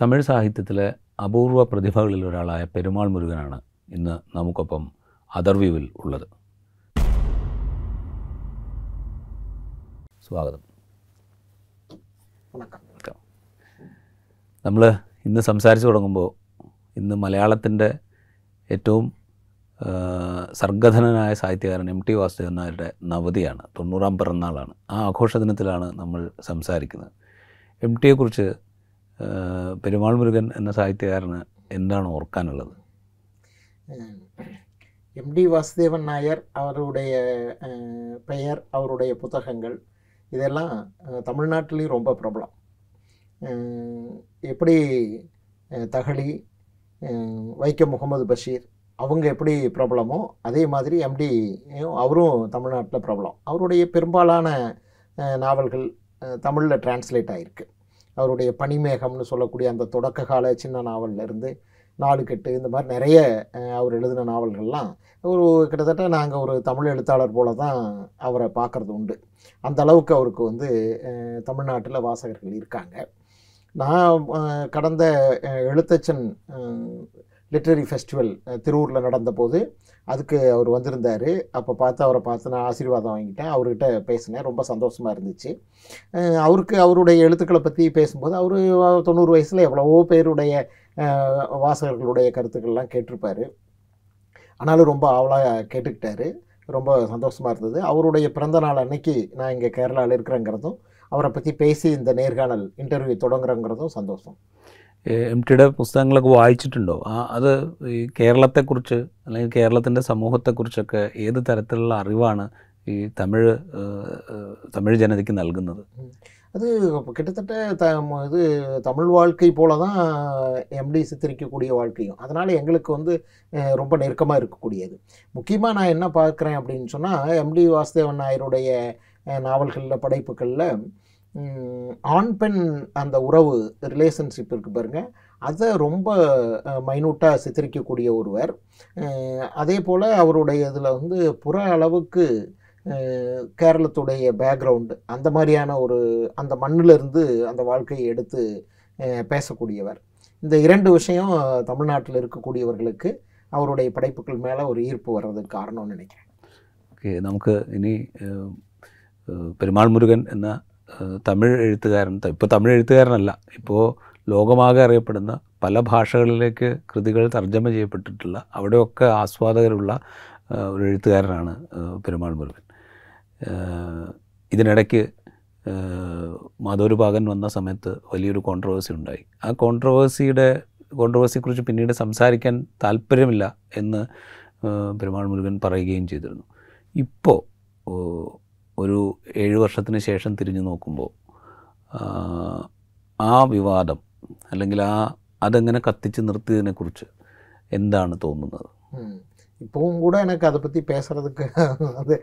തമിഴ് സാഹിത്യത്തിലെ അപൂർവ പ്രതിഭകളിൽ ഒരാളായ പെരുമാൾ മുരുകനാണ് ഇന്ന് നമുക്കൊപ്പം അതർവ്യൂവിൽ ഉള്ളത് സ്വാഗതം നമ്മൾ ഇന്ന് സംസാരിച്ചു തുടങ്ങുമ്പോൾ ഇന്ന് മലയാളത്തിൻ്റെ ഏറ്റവും സർഗധനനായ സാഹിത്യകാരൻ എം ടി വാസുദേവൻ നായരുടെ നവതിയാണ് തൊണ്ണൂറാം പിറന്നാളാണ് ആ ആഘോഷ ദിനത്തിലാണ് നമ്മൾ സംസാരിക്കുന്നത് എം ടിയെക്കുറിച്ച് പെരുമാൾ മുരുകൻ എന്ന സാഹിത്യകാരന് എന്താണ് ഓർക്കാനുള്ളത് எம் டி வாசுதேவன் நாயர் அவருடைய பெயர் அவருடைய புத்தகங்கள் இதெல்லாம் தமிழ்நாட்டிலையும் ரொம்ப பிரபலம் எப்படி தகலி வைக்கம் முகமது பஷீர் அவங்க எப்படி பிரபலமோ அதே மாதிரி எம்டி அவரும் தமிழ்நாட்டில் பிரபலம் அவருடைய பெரும்பாலான நாவல்கள் தமிழில் டிரான்ஸ்லேட் ஆகிருக்கு அவருடைய பனிமேகம்னு சொல்லக்கூடிய அந்த தொடக்க கால சின்ன நாவல்லேருந்து நாலு கெட்டு இந்த மாதிரி நிறைய அவர் எழுதின நாவல்கள்லாம் ஒரு கிட்டத்தட்ட நாங்கள் ஒரு தமிழ் எழுத்தாளர் போல தான் அவரை பார்க்குறது உண்டு அந்த அளவுக்கு அவருக்கு வந்து தமிழ்நாட்டில் வாசகர்கள் இருக்காங்க நான் கடந்த எழுத்தச்சன் லிட்ரரி ஃபெஸ்டிவல் திருவூரில் நடந்தபோது அதுக்கு அவர் வந்திருந்தார் அப்போ பார்த்து அவரை பார்த்து நான் ஆசீர்வாதம் வாங்கிட்டேன் அவர்கிட்ட பேசினேன் ரொம்ப சந்தோஷமாக இருந்துச்சு அவருக்கு அவருடைய எழுத்துக்களை பற்றி பேசும்போது அவர் தொண்ணூறு வயசில் எவ்வளவோ பேருடைய வாசகர்களுடைய கருத்துக்கள்லாம் கேட்டிருப்பார் ஆனாலும் ரொம்ப ஆவலாக கேட்டுக்கிட்டாரு ரொம்ப சந்தோஷமாக இருந்தது அவருடைய பிறந்த நாள் அன்னைக்கு நான் இங்கே கேரளாவில் இருக்கிறேங்கிறதும் அவரை பற்றி பேசி இந்த நேர்காணல் இன்டர்வியூ தொடங்குறங்கிறதும் சந்தோஷம் എം ടിയുടെ പുസ്തകങ്ങളൊക്കെ വായിച്ചിട്ടുണ്ടോ ആ അത് ഈ കേരളത്തെക്കുറിച്ച് അല്ലെങ്കിൽ കേരളത്തിൻ്റെ സമൂഹത്തെക്കുറിച്ചൊക്കെ ഏത് തരത്തിലുള്ള അറിവാണ് ഈ തമിഴ് തമിഴ് ജനതയ്ക്ക് നൽകുന്നത് അത് கிட்டத்தட்ட த இது தமிழ் வாழ்க்கை போல தான் சித்தரிக்கக்கூடிய வாழ்க்கையும் அதனால் எங்களுக்கு வந்து ரொம்ப நெருக்கமாக இருக்கக்கூடியது முக்கியமாக நான் என்ன பார்க்குறேன் அப்படின்னு சொன்னால் எம்டி வாசுதேவன் நாயருடைய நாவல்களில் படைப்புகளில் ஆண் பெண் அந்த உறவு ரிலேஷன்ஷிப் இருக்குது பாருங்கள் அதை ரொம்ப மைனூட்டாக சித்தரிக்கக்கூடிய ஒருவர் அதே போல் அவருடைய இதில் வந்து புற அளவுக்கு கேரளத்துடைய பேக்ரவுண்டு அந்த மாதிரியான ஒரு அந்த மண்ணிலிருந்து அந்த வாழ்க்கையை எடுத்து பேசக்கூடியவர் இந்த இரண்டு விஷயம் தமிழ்நாட்டில் இருக்கக்கூடியவர்களுக்கு அவருடைய படைப்புகள் மேலே ஒரு ஈர்ப்பு வர்றதுக்கு காரணம்னு நினைக்கிறேன் ஓகே நமக்கு இனி പെരുമാൾ என்ன തമിഴ് എഴുത്തുകാരൻ ഇപ്പോൾ തമിഴ് എഴുത്തുകാരനല്ല ഇപ്പോൾ ലോകമാകെ അറിയപ്പെടുന്ന പല ഭാഷകളിലേക്ക് കൃതികൾ തർജ്ജമ ചെയ്യപ്പെട്ടിട്ടുള്ള അവിടെയൊക്കെ ആസ്വാദകരുള്ള ഒരു എഴുത്തുകാരനാണ് പെരുമാൾ മുരുകൻ ഇതിനിടയ്ക്ക് മാധവരുഭാഗൻ വന്ന സമയത്ത് വലിയൊരു കോൺട്രവേഴ്സി ഉണ്ടായി ആ കോൺട്രവേഴ്സിയുടെ കോൺട്രവേഴ്സിയെക്കുറിച്ച് പിന്നീട് സംസാരിക്കാൻ താല്പര്യമില്ല എന്ന് പെരുമാൾ മുരുകൻ പറയുകയും ചെയ്തിരുന്നു ഇപ്പോൾ ഒരു ഏഴ് വർഷത്തിന് ശേഷം തിരിഞ്ഞു നോക്കുമ്പോൾ ആ വിവാദം അല്ലെങ്കിൽ ആ അതെങ്ങനെ കത്തിച്ച് നിർത്തിയതിനെക്കുറിച്ച് എന്താണ് തോന്നുന്നത് ഇപ്പോഴും கூட எனக்கு அதை பற்றி பேசுகிறதுக்கு அது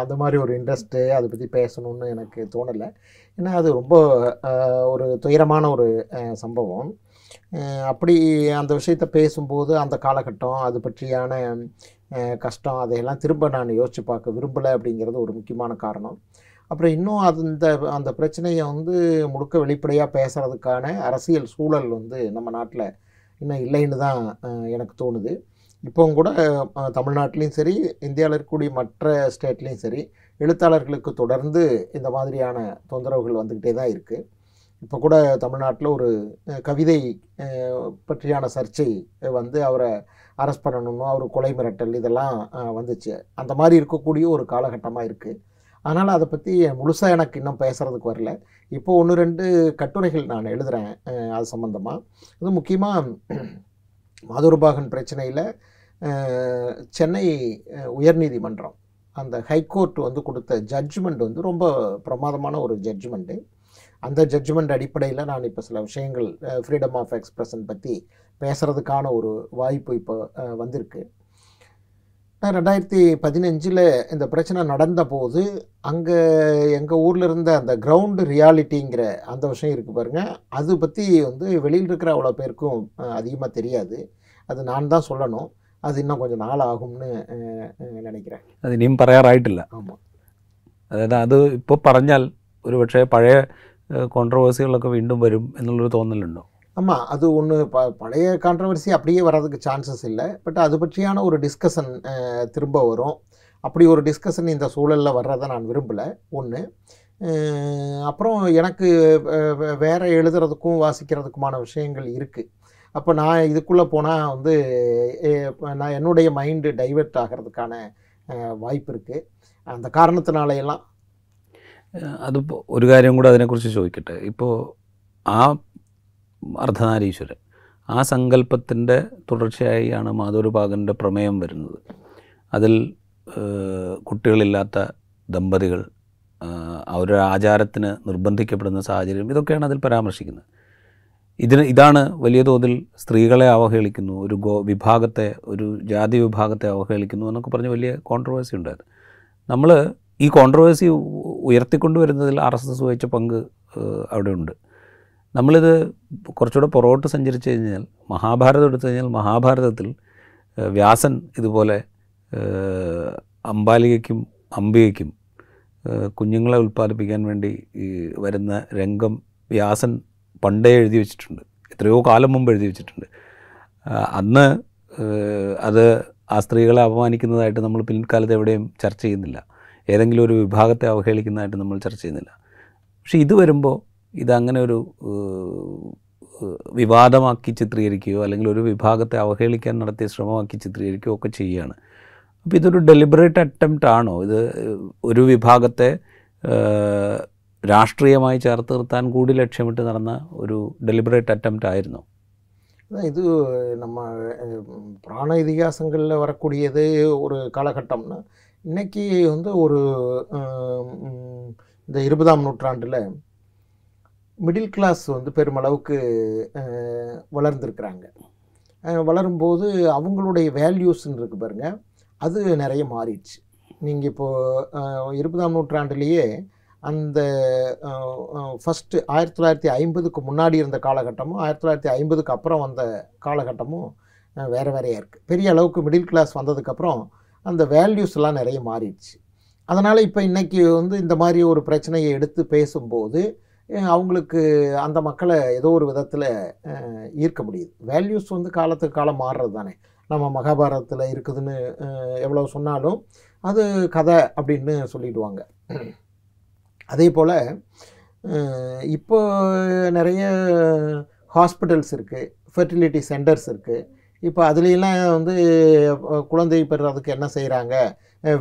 அது மாதிரி ஒரு இன்ட்ரெஸ்ட்டு அதை பற்றி பேசணும்னு எனக்கு தோணலை ஏன்னா அது ரொம்ப ஒரு துயரமான ஒரு சம்பவம் அப்படி அந்த விஷயத்தை பேசும்போது அந்த காலகட்டம் அது பற்றியான கஷ்டம் அதையெல்லாம் திரும்ப நான் யோசித்து பார்க்க விரும்பலை அப்படிங்கிறது ஒரு முக்கியமான காரணம் அப்புறம் இன்னும் அது இந்த அந்த பிரச்சனையை வந்து முழுக்க வெளிப்படையாக பேசுகிறதுக்கான அரசியல் சூழல் வந்து நம்ம நாட்டில் இன்னும் இல்லைன்னு தான் எனக்கு தோணுது இப்போவும் கூட தமிழ்நாட்டிலையும் சரி இந்தியாவில் இருக்கக்கூடிய மற்ற ஸ்டேட்லேயும் சரி எழுத்தாளர்களுக்கு தொடர்ந்து இந்த மாதிரியான தொந்தரவுகள் வந்துக்கிட்டே தான் இருக்குது இப்போ கூட தமிழ்நாட்டில் ஒரு கவிதை பற்றியான சர்ச்சை வந்து அவரை அரெஸ்ட் பண்ணணும்னோ அவர் கொலை மிரட்டல் இதெல்லாம் வந்துச்சு அந்த மாதிரி இருக்கக்கூடிய ஒரு காலகட்டமாக இருக்குது அதனால் அதை பற்றி முழுசாக எனக்கு இன்னும் பேசுகிறதுக்கு வரல இப்போது ஒன்று ரெண்டு கட்டுரைகள் நான் எழுதுகிறேன் அது சம்மந்தமாக அது முக்கியமாக மதுரபாகன் பிரச்சனையில் சென்னை உயர்நீதிமன்றம் அந்த ஹைகோர்ட் வந்து கொடுத்த ஜட்ஜ்மெண்ட் வந்து ரொம்ப பிரமாதமான ஒரு ஜட்ஜ்மெண்ட்டு அந்த ஜட்ஜ்மெண்ட் அடிப்படையில் நான் இப்போ சில விஷயங்கள் ஃப்ரீடம் ஆஃப் எக்ஸ்பிரஷன் பற்றி பேசுகிறதுக்கான ஒரு வாய்ப்பு இப்போ வந்திருக்கு ரெண்டாயிரத்தி பதினஞ்சில் இந்த பிரச்சனை நடந்த போது அங்கே எங்கள் ஊரில் இருந்த அந்த கிரவுண்டு ரியாலிட்டிங்கிற அந்த விஷயம் இருக்குது பாருங்கள் அது பற்றி வந்து வெளியில் இருக்கிற அவ்வளோ பேருக்கும் அதிகமாக தெரியாது அது நான் தான் சொல்லணும் அது இன்னும் கொஞ்சம் நாள் ஆகும்னு நினைக்கிறேൻ അത് ഇനിയും പറയാറായിട്ടില്ല ஆமாம் അതായത് அது ഇപ്പോൾ பறஞ்சால் ഒരുപക്ഷെ பழைய കോൺട്രവേഴ്സികളൊക്കെ വീണ്ടും വരും എന്നുള്ളൊരു തോന്നലുണ്ടോ ஆமாம் அது ஒன்று ப பழைய கான்ட்ரவர்சி அப்படியே வர்றதுக்கு சான்சஸ் இல்லை பட் அது பற்றியான ஒரு டிஸ்கஷன் திரும்ப வரும் அப்படி ஒரு டிஸ்கஷன் இந்த சூழலில் வர்றதை நான் விரும்பலை ஒன்று அப்புறம் எனக்கு வேறு எழுதுறதுக்கும் வாசிக்கிறதுக்குமான விஷயங்கள் இருக்குது அப்போ நான் இதுக்குள்ளே போனால் வந்து நான் என்னுடைய மைண்டு டைவெர்ட் ஆகிறதுக்கான வாய்ப்பு இருக்குது அந்த காரணத்தினாலையெல்லாம் അത് ഒരു കാര്യം കൂടെ അതിനെക്കുറിച്ച് ചോദിക്കട്ടെ ഇപ്പോൾ ആ അർദ്ധനാരീശ്വരൻ ആ സങ്കല്പത്തിൻ്റെ തുടർച്ചയായാണ് മാധുരഭാഗൻ്റെ പ്രമേയം വരുന്നത് അതിൽ കുട്ടികളില്ലാത്ത ദമ്പതികൾ അവരുടെ ആചാരത്തിന് നിർബന്ധിക്കപ്പെടുന്ന സാഹചര്യം ഇതൊക്കെയാണ് അതിൽ പരാമർശിക്കുന്നത് ഇതിന് ഇതാണ് വലിയ തോതിൽ സ്ത്രീകളെ അവഹേളിക്കുന്നു ഒരു ഗോ വിഭാഗത്തെ ഒരു ജാതി വിഭാഗത്തെ അവഹേളിക്കുന്നു എന്നൊക്കെ പറഞ്ഞ് വലിയ കോൺട്രവേഴ്സി ഉണ്ടായിരുന്നു നമ്മൾ ഈ കോൺട്രവേഴ്സി ഉയർത്തിക്കൊണ്ടുവരുന്നതിൽ ആർ എസ് എസ് വഹിച്ച പങ്ക് അവിടെയുണ്ട് നമ്മളിത് കുറച്ചുകൂടെ പുറകോട്ട് സഞ്ചരിച്ചു കഴിഞ്ഞാൽ മഹാഭാരതം എടുത്തു കഴിഞ്ഞാൽ മഹാഭാരതത്തിൽ വ്യാസൻ ഇതുപോലെ അമ്പാലികയ്ക്കും അംബികയ്ക്കും കുഞ്ഞുങ്ങളെ ഉൽപ്പാദിപ്പിക്കാൻ വേണ്ടി വരുന്ന രംഗം വ്യാസൻ പണ്ടേ എഴുതി വെച്ചിട്ടുണ്ട് എത്രയോ കാലം മുമ്പ് എഴുതി വെച്ചിട്ടുണ്ട് അന്ന് അത് ആ സ്ത്രീകളെ അപമാനിക്കുന്നതായിട്ട് നമ്മൾ പിൽക്കാലത്ത് എവിടെയും ചർച്ച ചെയ്യുന്നില്ല ഏതെങ്കിലും ഒരു വിഭാഗത്തെ അവഹേളിക്കുന്നതായിട്ട് നമ്മൾ ചർച്ച ചെയ്യുന്നില്ല പക്ഷേ ഇത് വരുമ്പോൾ ഇതങ്ങനെ ഒരു വിവാദമാക്കി ചിത്രീകരിക്കുകയോ അല്ലെങ്കിൽ ഒരു വിഭാഗത്തെ അവഹേളിക്കാൻ നടത്തിയ ശ്രമമാക്കി ചിത്രീകരിക്കുകയോ ഒക്കെ ചെയ്യുകയാണ് അപ്പോൾ ഇതൊരു ഡെലിബറേറ്റ് അറ്റംപ്റ്റ് ആണോ ഇത് ഒരു വിഭാഗത്തെ രാഷ്ട്രീയമായി ചേർത്ത് നിർത്താൻ കൂടി ലക്ഷ്യമിട്ട് നടന്ന ഒരു ഡെലിബറേറ്റ് അറ്റംപ്റ്റ് ആയിരുന്നു ഇത് നമ്മ പ്രാണ ഇതിഹാസങ്ങളിൽ വരക്കൂടിയത് ഒരു കാലഘട്ടം இன்றைக்கி வந்து ஒரு இந்த இருபதாம் நூற்றாண்டில் மிடில் கிளாஸ் வந்து பெருமளவுக்கு வளர்ந்துருக்குறாங்க வளரும்போது அவங்களுடைய வேல்யூஸ்ன்னு இருக்குது பாருங்க அது நிறைய மாறிடுச்சு நீங்கள் இப்போது இருபதாம் நூற்றாண்டுலேயே அந்த ஃபஸ்ட்டு ஆயிரத்தி தொள்ளாயிரத்தி ஐம்பதுக்கு முன்னாடி இருந்த காலகட்டமும் ஆயிரத்தி தொள்ளாயிரத்தி ஐம்பதுக்கு அப்புறம் வந்த காலகட்டமும் வேறு வேறையாக இருக்குது பெரிய அளவுக்கு மிடில் கிளாஸ் வந்ததுக்கப்புறம் அந்த வேல்யூஸ்லாம் நிறைய மாறிடுச்சு அதனால் இப்போ இன்றைக்கி வந்து இந்த மாதிரி ஒரு பிரச்சனையை எடுத்து பேசும்போது அவங்களுக்கு அந்த மக்களை ஏதோ ஒரு விதத்தில் ஈர்க்க முடியுது வேல்யூஸ் வந்து காலத்துக்கு காலம் மாறுறது தானே நம்ம மகாபாரதத்தில் இருக்குதுன்னு எவ்வளோ சொன்னாலும் அது கதை அப்படின்னு சொல்லிடுவாங்க அதே போல் இப்போ நிறைய ஹாஸ்பிட்டல்ஸ் இருக்குது ஃபெர்டிலிட்டி சென்டர்ஸ் இருக்குது இப்போ அதுலெலாம் வந்து குழந்தை பெறுறதுக்கு என்ன செய்கிறாங்க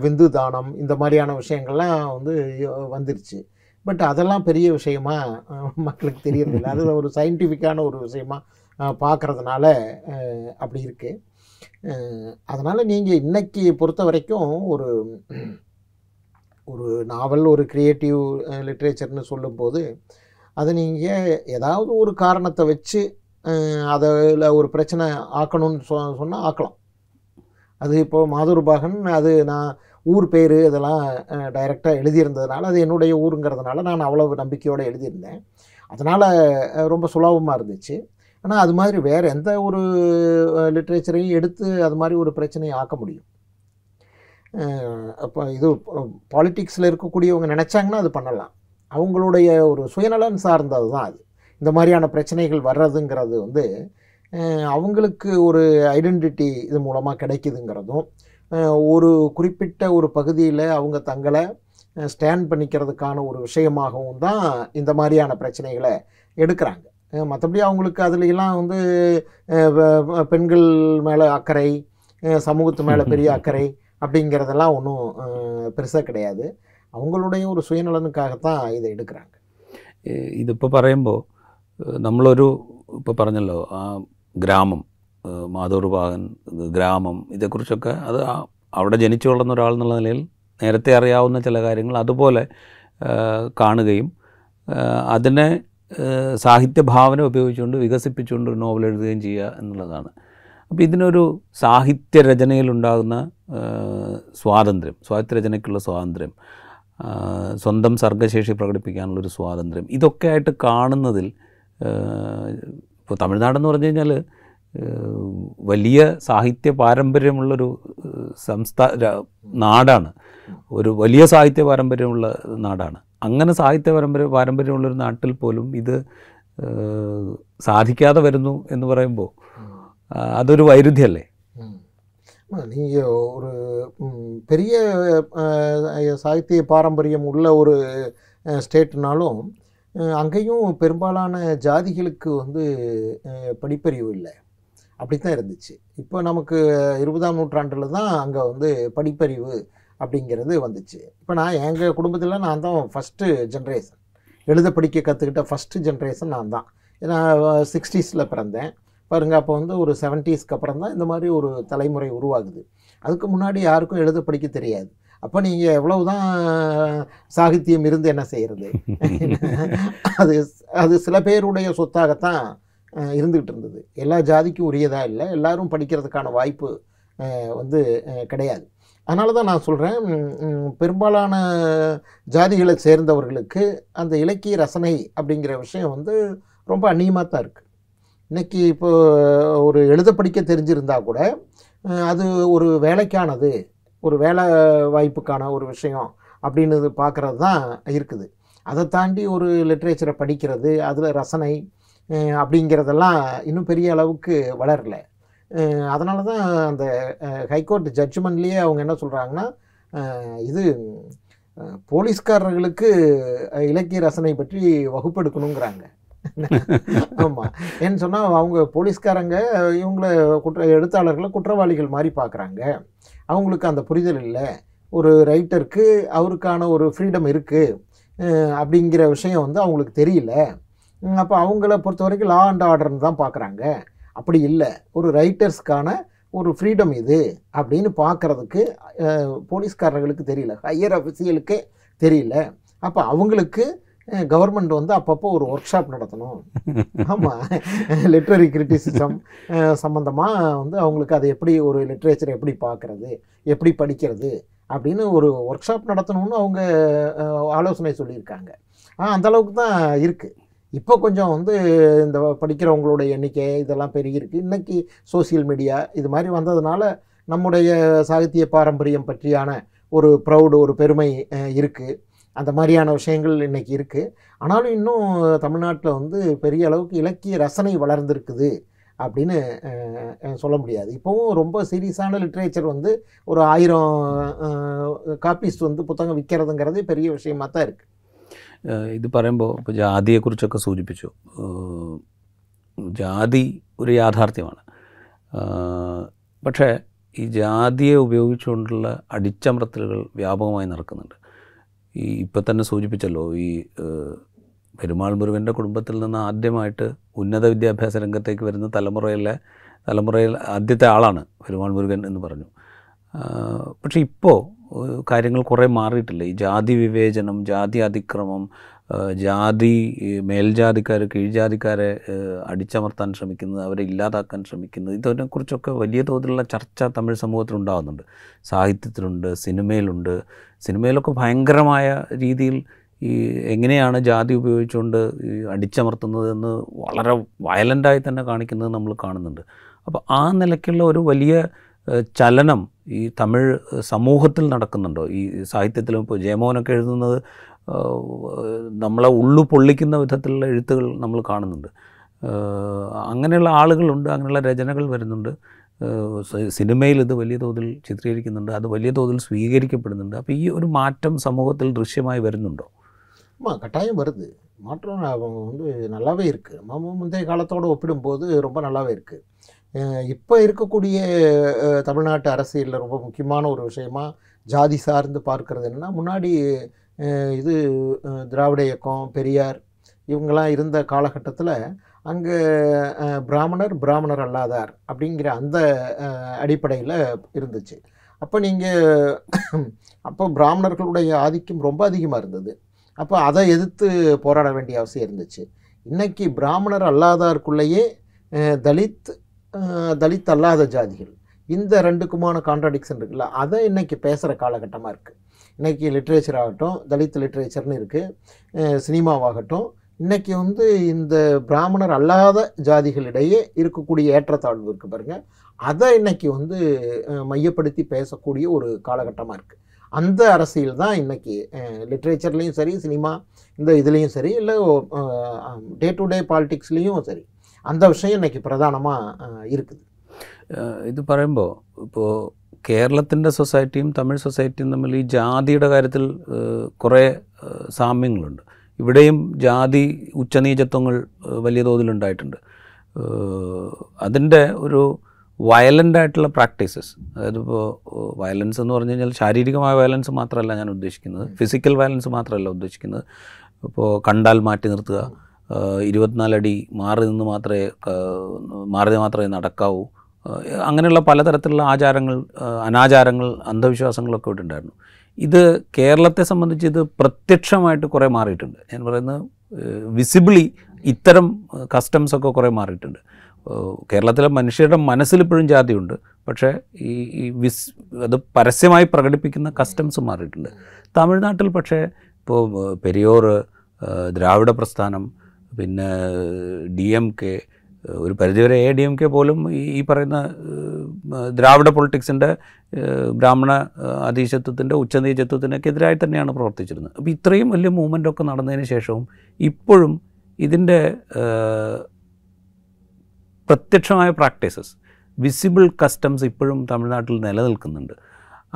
விந்து தானம் இந்த மாதிரியான விஷயங்கள்லாம் வந்து வந்துருச்சு பட் அதெல்லாம் பெரிய விஷயமா மக்களுக்கு தெரியறதில்லை அது ஒரு சயின்டிஃபிக்கான ஒரு விஷயமா பார்க்குறதுனால அப்படி இருக்குது அதனால் நீங்கள் இன்றைக்கி பொறுத்த வரைக்கும் ஒரு ஒரு நாவல் ஒரு க்ரியேட்டிவ் லிட்ரேச்சர்னு சொல்லும்போது அதை நீங்கள் ஏதாவது ஒரு காரணத்தை வச்சு அதில் ஒரு பிரச்சனை ஆக்கணும்னு சொ சொன்னால் ஆக்கலாம் அது இப்போது பாகன் அது நான் ஊர் பேர் இதெல்லாம் டைரெக்டாக எழுதியிருந்ததுனால அது என்னுடைய ஊருங்கிறதுனால நான் அவ்வளோ நம்பிக்கையோடு எழுதியிருந்தேன் அதனால் ரொம்ப சுலபமாக இருந்துச்சு ஆனால் அது மாதிரி வேறு எந்த ஒரு லிட்ரேச்சரையும் எடுத்து அது மாதிரி ஒரு பிரச்சனையை ஆக்க முடியும் அப்போ இது பாலிட்டிக்ஸில் இருக்கக்கூடியவங்க நினச்சாங்கன்னா அது பண்ணலாம் அவங்களுடைய ஒரு சுயநலன் சார்ந்தது தான் அது இந்த மாதிரியான பிரச்சனைகள் வர்றதுங்கிறது வந்து அவங்களுக்கு ஒரு ஐடென்டிட்டி இது மூலமாக கிடைக்குதுங்கிறதும் ஒரு குறிப்பிட்ட ஒரு பகுதியில் அவங்க தங்களை ஸ்டாண்ட் பண்ணிக்கிறதுக்கான ஒரு விஷயமாகவும் தான் இந்த மாதிரியான பிரச்சனைகளை எடுக்கிறாங்க மற்றபடி அவங்களுக்கு அதுல எல்லாம் வந்து பெண்கள் மேலே அக்கறை சமூகத்து மேலே பெரிய அக்கறை அப்படிங்கிறதெல்லாம் ஒன்றும் பெருசாக கிடையாது அவங்களுடைய ஒரு சுயநலனுக்காகத்தான் இதை எடுக்கிறாங்க இது இப்போ பறையும்போது നമ്മളൊരു ഇപ്പോൾ പറഞ്ഞല്ലോ ആ ഗ്രാമം ഭാഗൻ ഗ്രാമം ഇതേക്കുറിച്ചൊക്കെ അത് അവിടെ ജനിച്ചു വളർന്ന ഒരാൾ എന്നുള്ള നിലയിൽ നേരത്തെ അറിയാവുന്ന ചില കാര്യങ്ങൾ അതുപോലെ കാണുകയും അതിനെ സാഹിത്യഭാവന ഉപയോഗിച്ചുകൊണ്ട് വികസിപ്പിച്ചുകൊണ്ട് ഒരു നോവൽ എഴുതുകയും ചെയ്യുക എന്നുള്ളതാണ് അപ്പോൾ ഇതിനൊരു സാഹിത്യരചനയിലുണ്ടാകുന്ന സ്വാതന്ത്ര്യം സാഹിത്യരചനയ്ക്കുള്ള സ്വാതന്ത്ര്യം സ്വന്തം സർഗശേഷി പ്രകടിപ്പിക്കാനുള്ളൊരു സ്വാതന്ത്ര്യം ഇതൊക്കെ ആയിട്ട് കാണുന്നതിൽ ഇപ്പോൾ തമിഴ്നാടെന്ന് പറഞ്ഞു കഴിഞ്ഞാൽ വലിയ സാഹിത്യ പാരമ്പര്യമുള്ളൊരു സംസ്ഥാ നാടാണ് ഒരു വലിയ സാഹിത്യ പാരമ്പര്യമുള്ള നാടാണ് അങ്ങനെ സാഹിത്യ പാരമ്പര്യ പാരമ്പര്യമുള്ളൊരു നാട്ടിൽ പോലും ഇത് സാധിക്കാതെ വരുന്നു എന്ന് പറയുമ്പോൾ അതൊരു വൈരുദ്ധ്യല്ലേ ഒരു പെരിയ സാഹിത്യ പാരമ്പര്യം ഉള്ള ഒരു ஒரு அங்கேயும் பெரும்பாலான ஜாதிகளுக்கு வந்து படிப்பறிவு இல்லை அப்படி தான் இருந்துச்சு இப்போ நமக்கு இருபதாம் நூற்றாண்டில் தான் அங்கே வந்து படிப்பறிவு அப்படிங்கிறது வந்துச்சு இப்போ நான் எங்கள் குடும்பத்தில் நான் தான் ஃபஸ்ட்டு ஜென்ரேஷன் எழுத படிக்க கற்றுக்கிட்ட ஃபஸ்ட்டு ஜென்ரேஷன் நான் தான் நான் சிக்ஸ்டீஸில் பிறந்தேன் பாருங்கள் அப்போ வந்து ஒரு செவன்ட்டீஸ்க்கு அப்புறம் தான் இந்த மாதிரி ஒரு தலைமுறை உருவாகுது அதுக்கு முன்னாடி யாருக்கும் எழுத படிக்க தெரியாது அப்போ நீங்கள் எவ்வளவுதான் சாகித்யம் இருந்து என்ன செய்கிறது அது அது சில பேருடைய சொத்தாகத்தான் இருந்துக்கிட்டு இருந்தது எல்லா ஜாதிக்கும் உரியதாக இல்லை எல்லாரும் படிக்கிறதுக்கான வாய்ப்பு வந்து கிடையாது அதனால தான் நான் சொல்கிறேன் பெரும்பாலான ஜாதிகளை சேர்ந்தவர்களுக்கு அந்த இலக்கிய ரசனை அப்படிங்கிற விஷயம் வந்து ரொம்ப அந்நியமாக தான் இருக்குது இன்றைக்கி இப்போது ஒரு எழுத படிக்க தெரிஞ்சிருந்தால் கூட அது ஒரு வேலைக்கானது ஒரு வேலை வாய்ப்புக்கான ஒரு விஷயம் அப்படின்னு பார்க்குறது தான் இருக்குது அதை தாண்டி ஒரு லிட்ரேச்சரை படிக்கிறது அதில் ரசனை அப்படிங்கிறதெல்லாம் இன்னும் பெரிய அளவுக்கு வளரலை அதனால தான் அந்த ஹைகோர்ட் ஜட்ஜ்மெண்ட்லேயே அவங்க என்ன சொல்கிறாங்கன்னா இது போலீஸ்காரர்களுக்கு இலக்கிய ரசனை பற்றி வகுப்பெடுக்கணுங்கிறாங்க ஆமாம் ஏன்னு சொன்னால் அவங்க போலீஸ்காரங்க இவங்களை குற்ற எழுத்தாளர்களை குற்றவாளிகள் மாதிரி பார்க்குறாங்க அவங்களுக்கு அந்த புரிதல் இல்லை ஒரு ரைட்டருக்கு அவருக்கான ஒரு ஃப்ரீடம் இருக்குது அப்படிங்கிற விஷயம் வந்து அவங்களுக்கு தெரியல அப்போ அவங்கள பொறுத்த வரைக்கும் லா அண்ட் ஆர்டர்னு தான் பார்க்குறாங்க அப்படி இல்லை ஒரு ரைட்டர்ஸ்க்கான ஒரு ஃப்ரீடம் இது அப்படின்னு பார்க்குறதுக்கு போலீஸ்காரர்களுக்கு தெரியல ஹையர் அஃபிஷியலுக்கே தெரியல அப்போ அவங்களுக்கு கவர்மெண்ட் வந்து அப்பப்போ ஒரு ஒர்க் ஷாப் நடத்தணும் ஆமாம் லிட்ரரி கிரிட்டிசிசம் சம்மந்தமாக வந்து அவங்களுக்கு அதை எப்படி ஒரு லிட்ரேச்சர் எப்படி பார்க்குறது எப்படி படிக்கிறது அப்படின்னு ஒரு ஒர்க் ஷாப் நடத்தணும்னு அவங்க ஆலோசனை சொல்லியிருக்காங்க ஆ அந்தளவுக்கு தான் இருக்குது இப்போ கொஞ்சம் வந்து இந்த படிக்கிறவங்களோட எண்ணிக்கை இதெல்லாம் பெருகிருக்கு இன்றைக்கி சோசியல் மீடியா இது மாதிரி வந்ததுனால நம்முடைய சாகித்ய பாரம்பரியம் பற்றியான ஒரு ப்ரௌடு ஒரு பெருமை இருக்குது அந்த மாதிரியான விஷயங்கள் இன்றைக்கி இருக்குது ஆனாலும் இன்னும் தமிழ்நாட்டில் வந்து பெரிய அளவுக்கு இலக்கிய ரசனை வளர்ந்துருக்குது அப்படின்னு சொல்ல முடியாது இப்போவும் ரொம்ப சீரியஸான லிட்ரேச்சர் வந்து ஒரு ஆயிரம் காப்பீஸ் வந்து புத்தகம் விற்கிறதுங்கிறது பெரிய விஷயமாக தான் இருக்குது ഇത് പറയുമ്പോൾ ഇപ്പോൾ ജാതിയെക്കുറിച്ചൊക്കെ സൂചിപ്പിച്ചു ജാതി ഒരു യാഥാർത്ഥ്യമാണ് പക്ഷേ ഈ ജാതിയെ ഉപയോഗിച്ചുകൊണ്ടുള്ള അടിച്ചമർത്തലുകൾ വ്യാപകമായി നടക്കുന്നുണ്ട് ഈ ഇപ്പം തന്നെ സൂചിപ്പിച്ചല്ലോ ഈ പെരുമാൾ മുരുവൻ്റെ കുടുംബത്തിൽ നിന്ന് ആദ്യമായിട്ട് ഉന്നത വിദ്യാഭ്യാസ രംഗത്തേക്ക് വരുന്ന തലമുറയിലെ തലമുറയിൽ ആദ്യത്തെ ആളാണ് പെരുമാൾ മുരുകൻ എന്ന് പറഞ്ഞു പക്ഷേ ഇപ്പോൾ കാര്യങ്ങൾ കുറേ മാറിയിട്ടില്ല ഈ ജാതി വിവേചനം ജാതി അതിക്രമം ജാതി മേൽജാതിക്കാർ കീഴ്ജാതിക്കാരെ അടിച്ചമർത്താൻ ശ്രമിക്കുന്നത് അവരെ ഇല്ലാതാക്കാൻ ശ്രമിക്കുന്നത് ഇതിനെക്കുറിച്ചൊക്കെ വലിയ തോതിലുള്ള ചർച്ച തമിഴ് സമൂഹത്തിലുണ്ടാകുന്നുണ്ട് സാഹിത്യത്തിലുണ്ട് സിനിമയിലുണ്ട് സിനിമയിലൊക്കെ ഭയങ്കരമായ രീതിയിൽ ഈ എങ്ങനെയാണ് ജാതി ഉപയോഗിച്ചുകൊണ്ട് ഈ അടിച്ചമർത്തുന്നതെന്ന് വളരെ വയലൻ്റായി തന്നെ കാണിക്കുന്നത് നമ്മൾ കാണുന്നുണ്ട് അപ്പോൾ ആ നിലയ്ക്കുള്ള ഒരു വലിയ ചലനം ഈ തമിഴ് സമൂഹത്തിൽ നടക്കുന്നുണ്ടോ ഈ സാഹിത്യത്തിലും ഇപ്പോൾ ജയമോഹനൊക്കെ എഴുതുന്നത് നമ്മളെ ഉള്ളു പൊള്ളിക്കുന്ന വിധത്തിലുള്ള എഴുത്തുകൾ നമ്മൾ കാണുന്നുണ്ട് അങ്ങനെയുള്ള ആളുകളുണ്ട് അങ്ങനെയുള്ള രചനകൾ വരുന്നുണ്ട് സിനിമയിൽ ഇത് വലിയ തോതിൽ ചിത്രീകരിക്കുന്നുണ്ട് അത് വലിയ തോതിൽ സ്വീകരിക്കപ്പെടുന്നുണ്ട് അപ്പോൾ ഈ ഒരു മാറ്റം സമൂഹത്തിൽ ദൃശ്യമായി വരുന്നുണ്ടോ கட்டாயம் வருது மாற்றம் அவங்க வந்து நல்லாவே இருக்குது முந்தைய காலத்தோடு ஒப்பிடும்போது ரொம்ப நல்லாவே இருக்குது இப்போ இருக்கக்கூடிய தமிழ்நாட்டு அரசியலில் ரொம்ப முக்கியமான ஒரு விஷயமா ஜாதி சார்ந்து பார்க்கறது என்னென்னா முன்னாடி இது திராவிட இயக்கம் பெரியார் இவங்களாம் இருந்த காலகட்டத்தில் அங்கே பிராமணர் பிராமணர் அல்லாதார் அப்படிங்கிற அந்த அடிப்படையில் இருந்துச்சு அப்போ நீங்கள் அப்போ பிராமணர்களுடைய ஆதிக்கம் ரொம்ப அதிகமாக இருந்தது அப்போ அதை எதிர்த்து போராட வேண்டிய அவசியம் இருந்துச்சு இன்றைக்கி பிராமணர் அல்லாதாருக்குள்ளேயே தலித் தலித் அல்லாத ஜாதிகள் இந்த ரெண்டுக்குமான கான்ட்ராடிக்ஷன் இருக்குல்ல அதை இன்றைக்கி பேசுகிற காலகட்டமாக இருக்குது இன்றைக்கி லிட்ரேச்சர் ஆகட்டும் தலித் லிட்ரேச்சர்னு இருக்குது சினிமாவாகட்டும் இன்றைக்கி வந்து இந்த பிராமணர் அல்லாத ஜாதிகளிடையே இருக்கக்கூடிய ஏற்றத்தாழ்வு இருக்குது பாருங்கள் அதை இன்றைக்கி வந்து மையப்படுத்தி பேசக்கூடிய ஒரு காலகட்டமாக இருக்குது அந்த அரசியல் தான் இன்றைக்கி லிட்ரேச்சர்லேயும் சரி சினிமா இந்த இதுலேயும் சரி இல்லை டே டு டே பாலிட்டிக்ஸ்லேயும் சரி அந்த விஷயம் இன்றைக்கி பிரதானமாக இருக்குது இது பரம்போ இப்போது കേരളത്തിൻ്റെ സൊസൈറ്റിയും തമിഴ് സൊസൈറ്റിയും തമ്മിൽ ഈ ജാതിയുടെ കാര്യത്തിൽ കുറേ സാമ്യങ്ങളുണ്ട് ഇവിടെയും ജാതി ഉച്ചനീചത്വങ്ങൾ വലിയ തോതിലുണ്ടായിട്ടുണ്ട് അതിൻ്റെ ഒരു വയലൻ്റ് ആയിട്ടുള്ള പ്രാക്ടീസസ് അതായത് ഇപ്പോൾ വയലൻസ് എന്ന് പറഞ്ഞു കഴിഞ്ഞാൽ ശാരീരികമായ വയലൻസ് മാത്രമല്ല ഞാൻ ഉദ്ദേശിക്കുന്നത് ഫിസിക്കൽ വയലൻസ് മാത്രമല്ല ഉദ്ദേശിക്കുന്നത് ഇപ്പോൾ കണ്ടാൽ മാറ്റി നിർത്തുക ഇരുപത്തിനാലടി മാറി നിന്ന് മാത്രമേ മാറി മാത്രമേ നടക്കാവൂ അങ്ങനെയുള്ള പലതരത്തിലുള്ള ആചാരങ്ങൾ അനാചാരങ്ങൾ അന്ധവിശ്വാസങ്ങളൊക്കെ ഇട്ടുണ്ടായിരുന്നു ഇത് കേരളത്തെ സംബന്ധിച്ച് ഇത് പ്രത്യക്ഷമായിട്ട് കുറേ മാറിയിട്ടുണ്ട് ഞാൻ പറയുന്നത് വിസിബിളി ഇത്തരം കസ്റ്റംസൊക്കെ കുറേ മാറിയിട്ടുണ്ട് കേരളത്തിലെ മനുഷ്യരുടെ മനസ്സിലിപ്പോഴും ജാതിയുണ്ട് പക്ഷേ ഈ ഈ വിസ് അത് പരസ്യമായി പ്രകടിപ്പിക്കുന്ന കസ്റ്റംസ് മാറിയിട്ടുണ്ട് തമിഴ്നാട്ടിൽ പക്ഷേ ഇപ്പോൾ പെരിയോർ ദ്രാവിഡ പ്രസ്ഥാനം പിന്നെ ഡി എം കെ ഒരു പരിധിവരെ എ ഡി എം കെ പോലും ഈ പറയുന്ന ദ്രാവിഡ പൊളിറ്റിക്സിൻ്റെ ബ്രാഹ്മണ അധീശത്വത്തിൻ്റെ ഉച്ചനീചത്വത്തിനൊക്കെ എതിരായി തന്നെയാണ് പ്രവർത്തിച്ചിരുന്നത് അപ്പോൾ ഇത്രയും വലിയ മൂവ്മെൻ്റൊക്കെ നടന്നതിന് ശേഷവും ഇപ്പോഴും ഇതിൻ്റെ പ്രത്യക്ഷമായ പ്രാക്ടീസസ് വിസിബിൾ കസ്റ്റംസ് ഇപ്പോഴും തമിഴ്നാട്ടിൽ നിലനിൽക്കുന്നുണ്ട്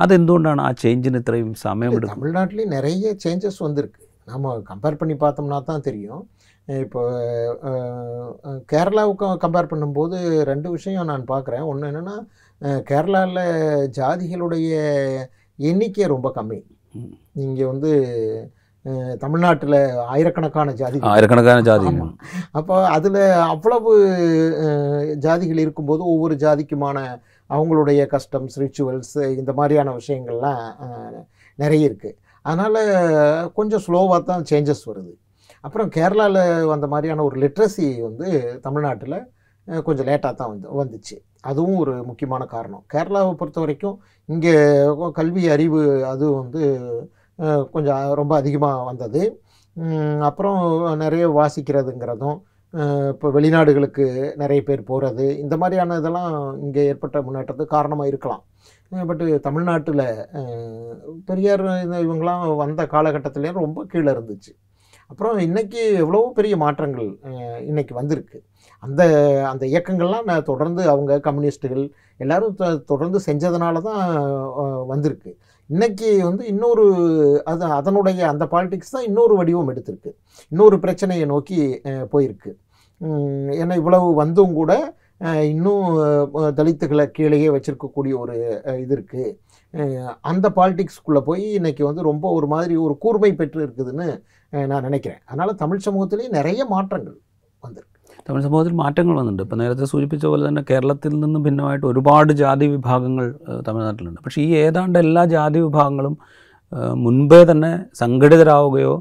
അതെന്തുകൊണ്ടാണ് ആ ചേഞ്ചിന് ഇത്രയും സമയം തമിഴ്നാട്ടിൽ നിറയെ ചേഞ്ചസ് வந்திருக்கு നമ്മൾ കമ്പയർ പണി பார்த்தோம்னா தான் இப்போ கேரளாவுக்கும் கம்பேர் பண்ணும்போது ரெண்டு விஷயம் நான் பார்க்குறேன் ஒன்று என்னென்னா கேரளாவில் ஜாதிகளுடைய எண்ணிக்கை ரொம்ப கம்மி இங்கே வந்து தமிழ்நாட்டில் ஆயிரக்கணக்கான ஜாதி ஆயிரக்கணக்கான ஜாதி அப்போ அதில் அவ்வளவு ஜாதிகள் இருக்கும்போது ஒவ்வொரு ஜாதிக்குமான அவங்களுடைய கஸ்டம்ஸ் ரிச்சுவல்ஸ் இந்த மாதிரியான விஷயங்கள்லாம் நிறைய இருக்குது அதனால் கொஞ்சம் ஸ்லோவாக தான் சேஞ்சஸ் வருது அப்புறம் கேரளாவில் வந்த மாதிரியான ஒரு லிட்ரஸி வந்து தமிழ்நாட்டில் கொஞ்சம் லேட்டாக தான் வந்து வந்துச்சு அதுவும் ஒரு முக்கியமான காரணம் கேரளாவை பொறுத்த வரைக்கும் இங்கே கல்வி அறிவு அது வந்து கொஞ்சம் ரொம்ப அதிகமாக வந்தது அப்புறம் நிறைய வாசிக்கிறதுங்கிறதும் இப்போ வெளிநாடுகளுக்கு நிறைய பேர் போகிறது இந்த மாதிரியான இதெல்லாம் இங்கே ஏற்பட்ட முன்னேற்றத்துக்கு காரணமாக இருக்கலாம் பட்டு தமிழ்நாட்டில் பெரியார் இவங்களாம் வந்த காலகட்டத்திலே ரொம்ப கீழே இருந்துச்சு அப்புறம் இன்றைக்கி எவ்வளோ பெரிய மாற்றங்கள் இன்றைக்கி வந்திருக்கு அந்த அந்த இயக்கங்கள்லாம் நான் தொடர்ந்து அவங்க கம்யூனிஸ்ட்டுகள் எல்லோரும் தொடர்ந்து செஞ்சதுனால தான் வந்திருக்கு இன்றைக்கி வந்து இன்னொரு அது அதனுடைய அந்த பாலிடிக்ஸ் தான் இன்னொரு வடிவம் எடுத்திருக்கு இன்னொரு பிரச்சனையை நோக்கி போயிருக்கு ஏன்னா இவ்வளவு வந்தும் கூட இன்னும் தலித்துகளை கீழேயே வச்சுருக்கக்கூடிய ஒரு இது இருக்குது அந்த பாலிட்டிக்ஸ்குள்ளே போய் இன்றைக்கி வந்து ரொம்ப ஒரு மாதிரி ஒரு கூர்மை பெற்று இருக்குதுன்னு நான் நினைக்கிறேன் அதனால் தமிழ் சமூகத்திலேயே நிறைய மாற்றங்கள் வந்திருக்கு தமிழ் സമൂഹത്തിൽ മാറ്റങ്ങൾ വന്നിട്ടുണ്ട് ഇപ്പോൾ നേരത്തെ സൂചിപ്പിച്ച പോലെ തന്നെ കേരളത്തിൽ നിന്നും ഭിന്നമായിട്ട് ഒരുപാട് ജാതി വിഭാഗങ്ങൾ തമിഴ്നാട്ടിലുണ്ട് പക്ഷേ ഈ ഏതാണ്ട് എല്ലാ ജാതി വിഭാഗങ്ങളും മുൻപേ തന്നെ സംഘടിതരാവുകയോ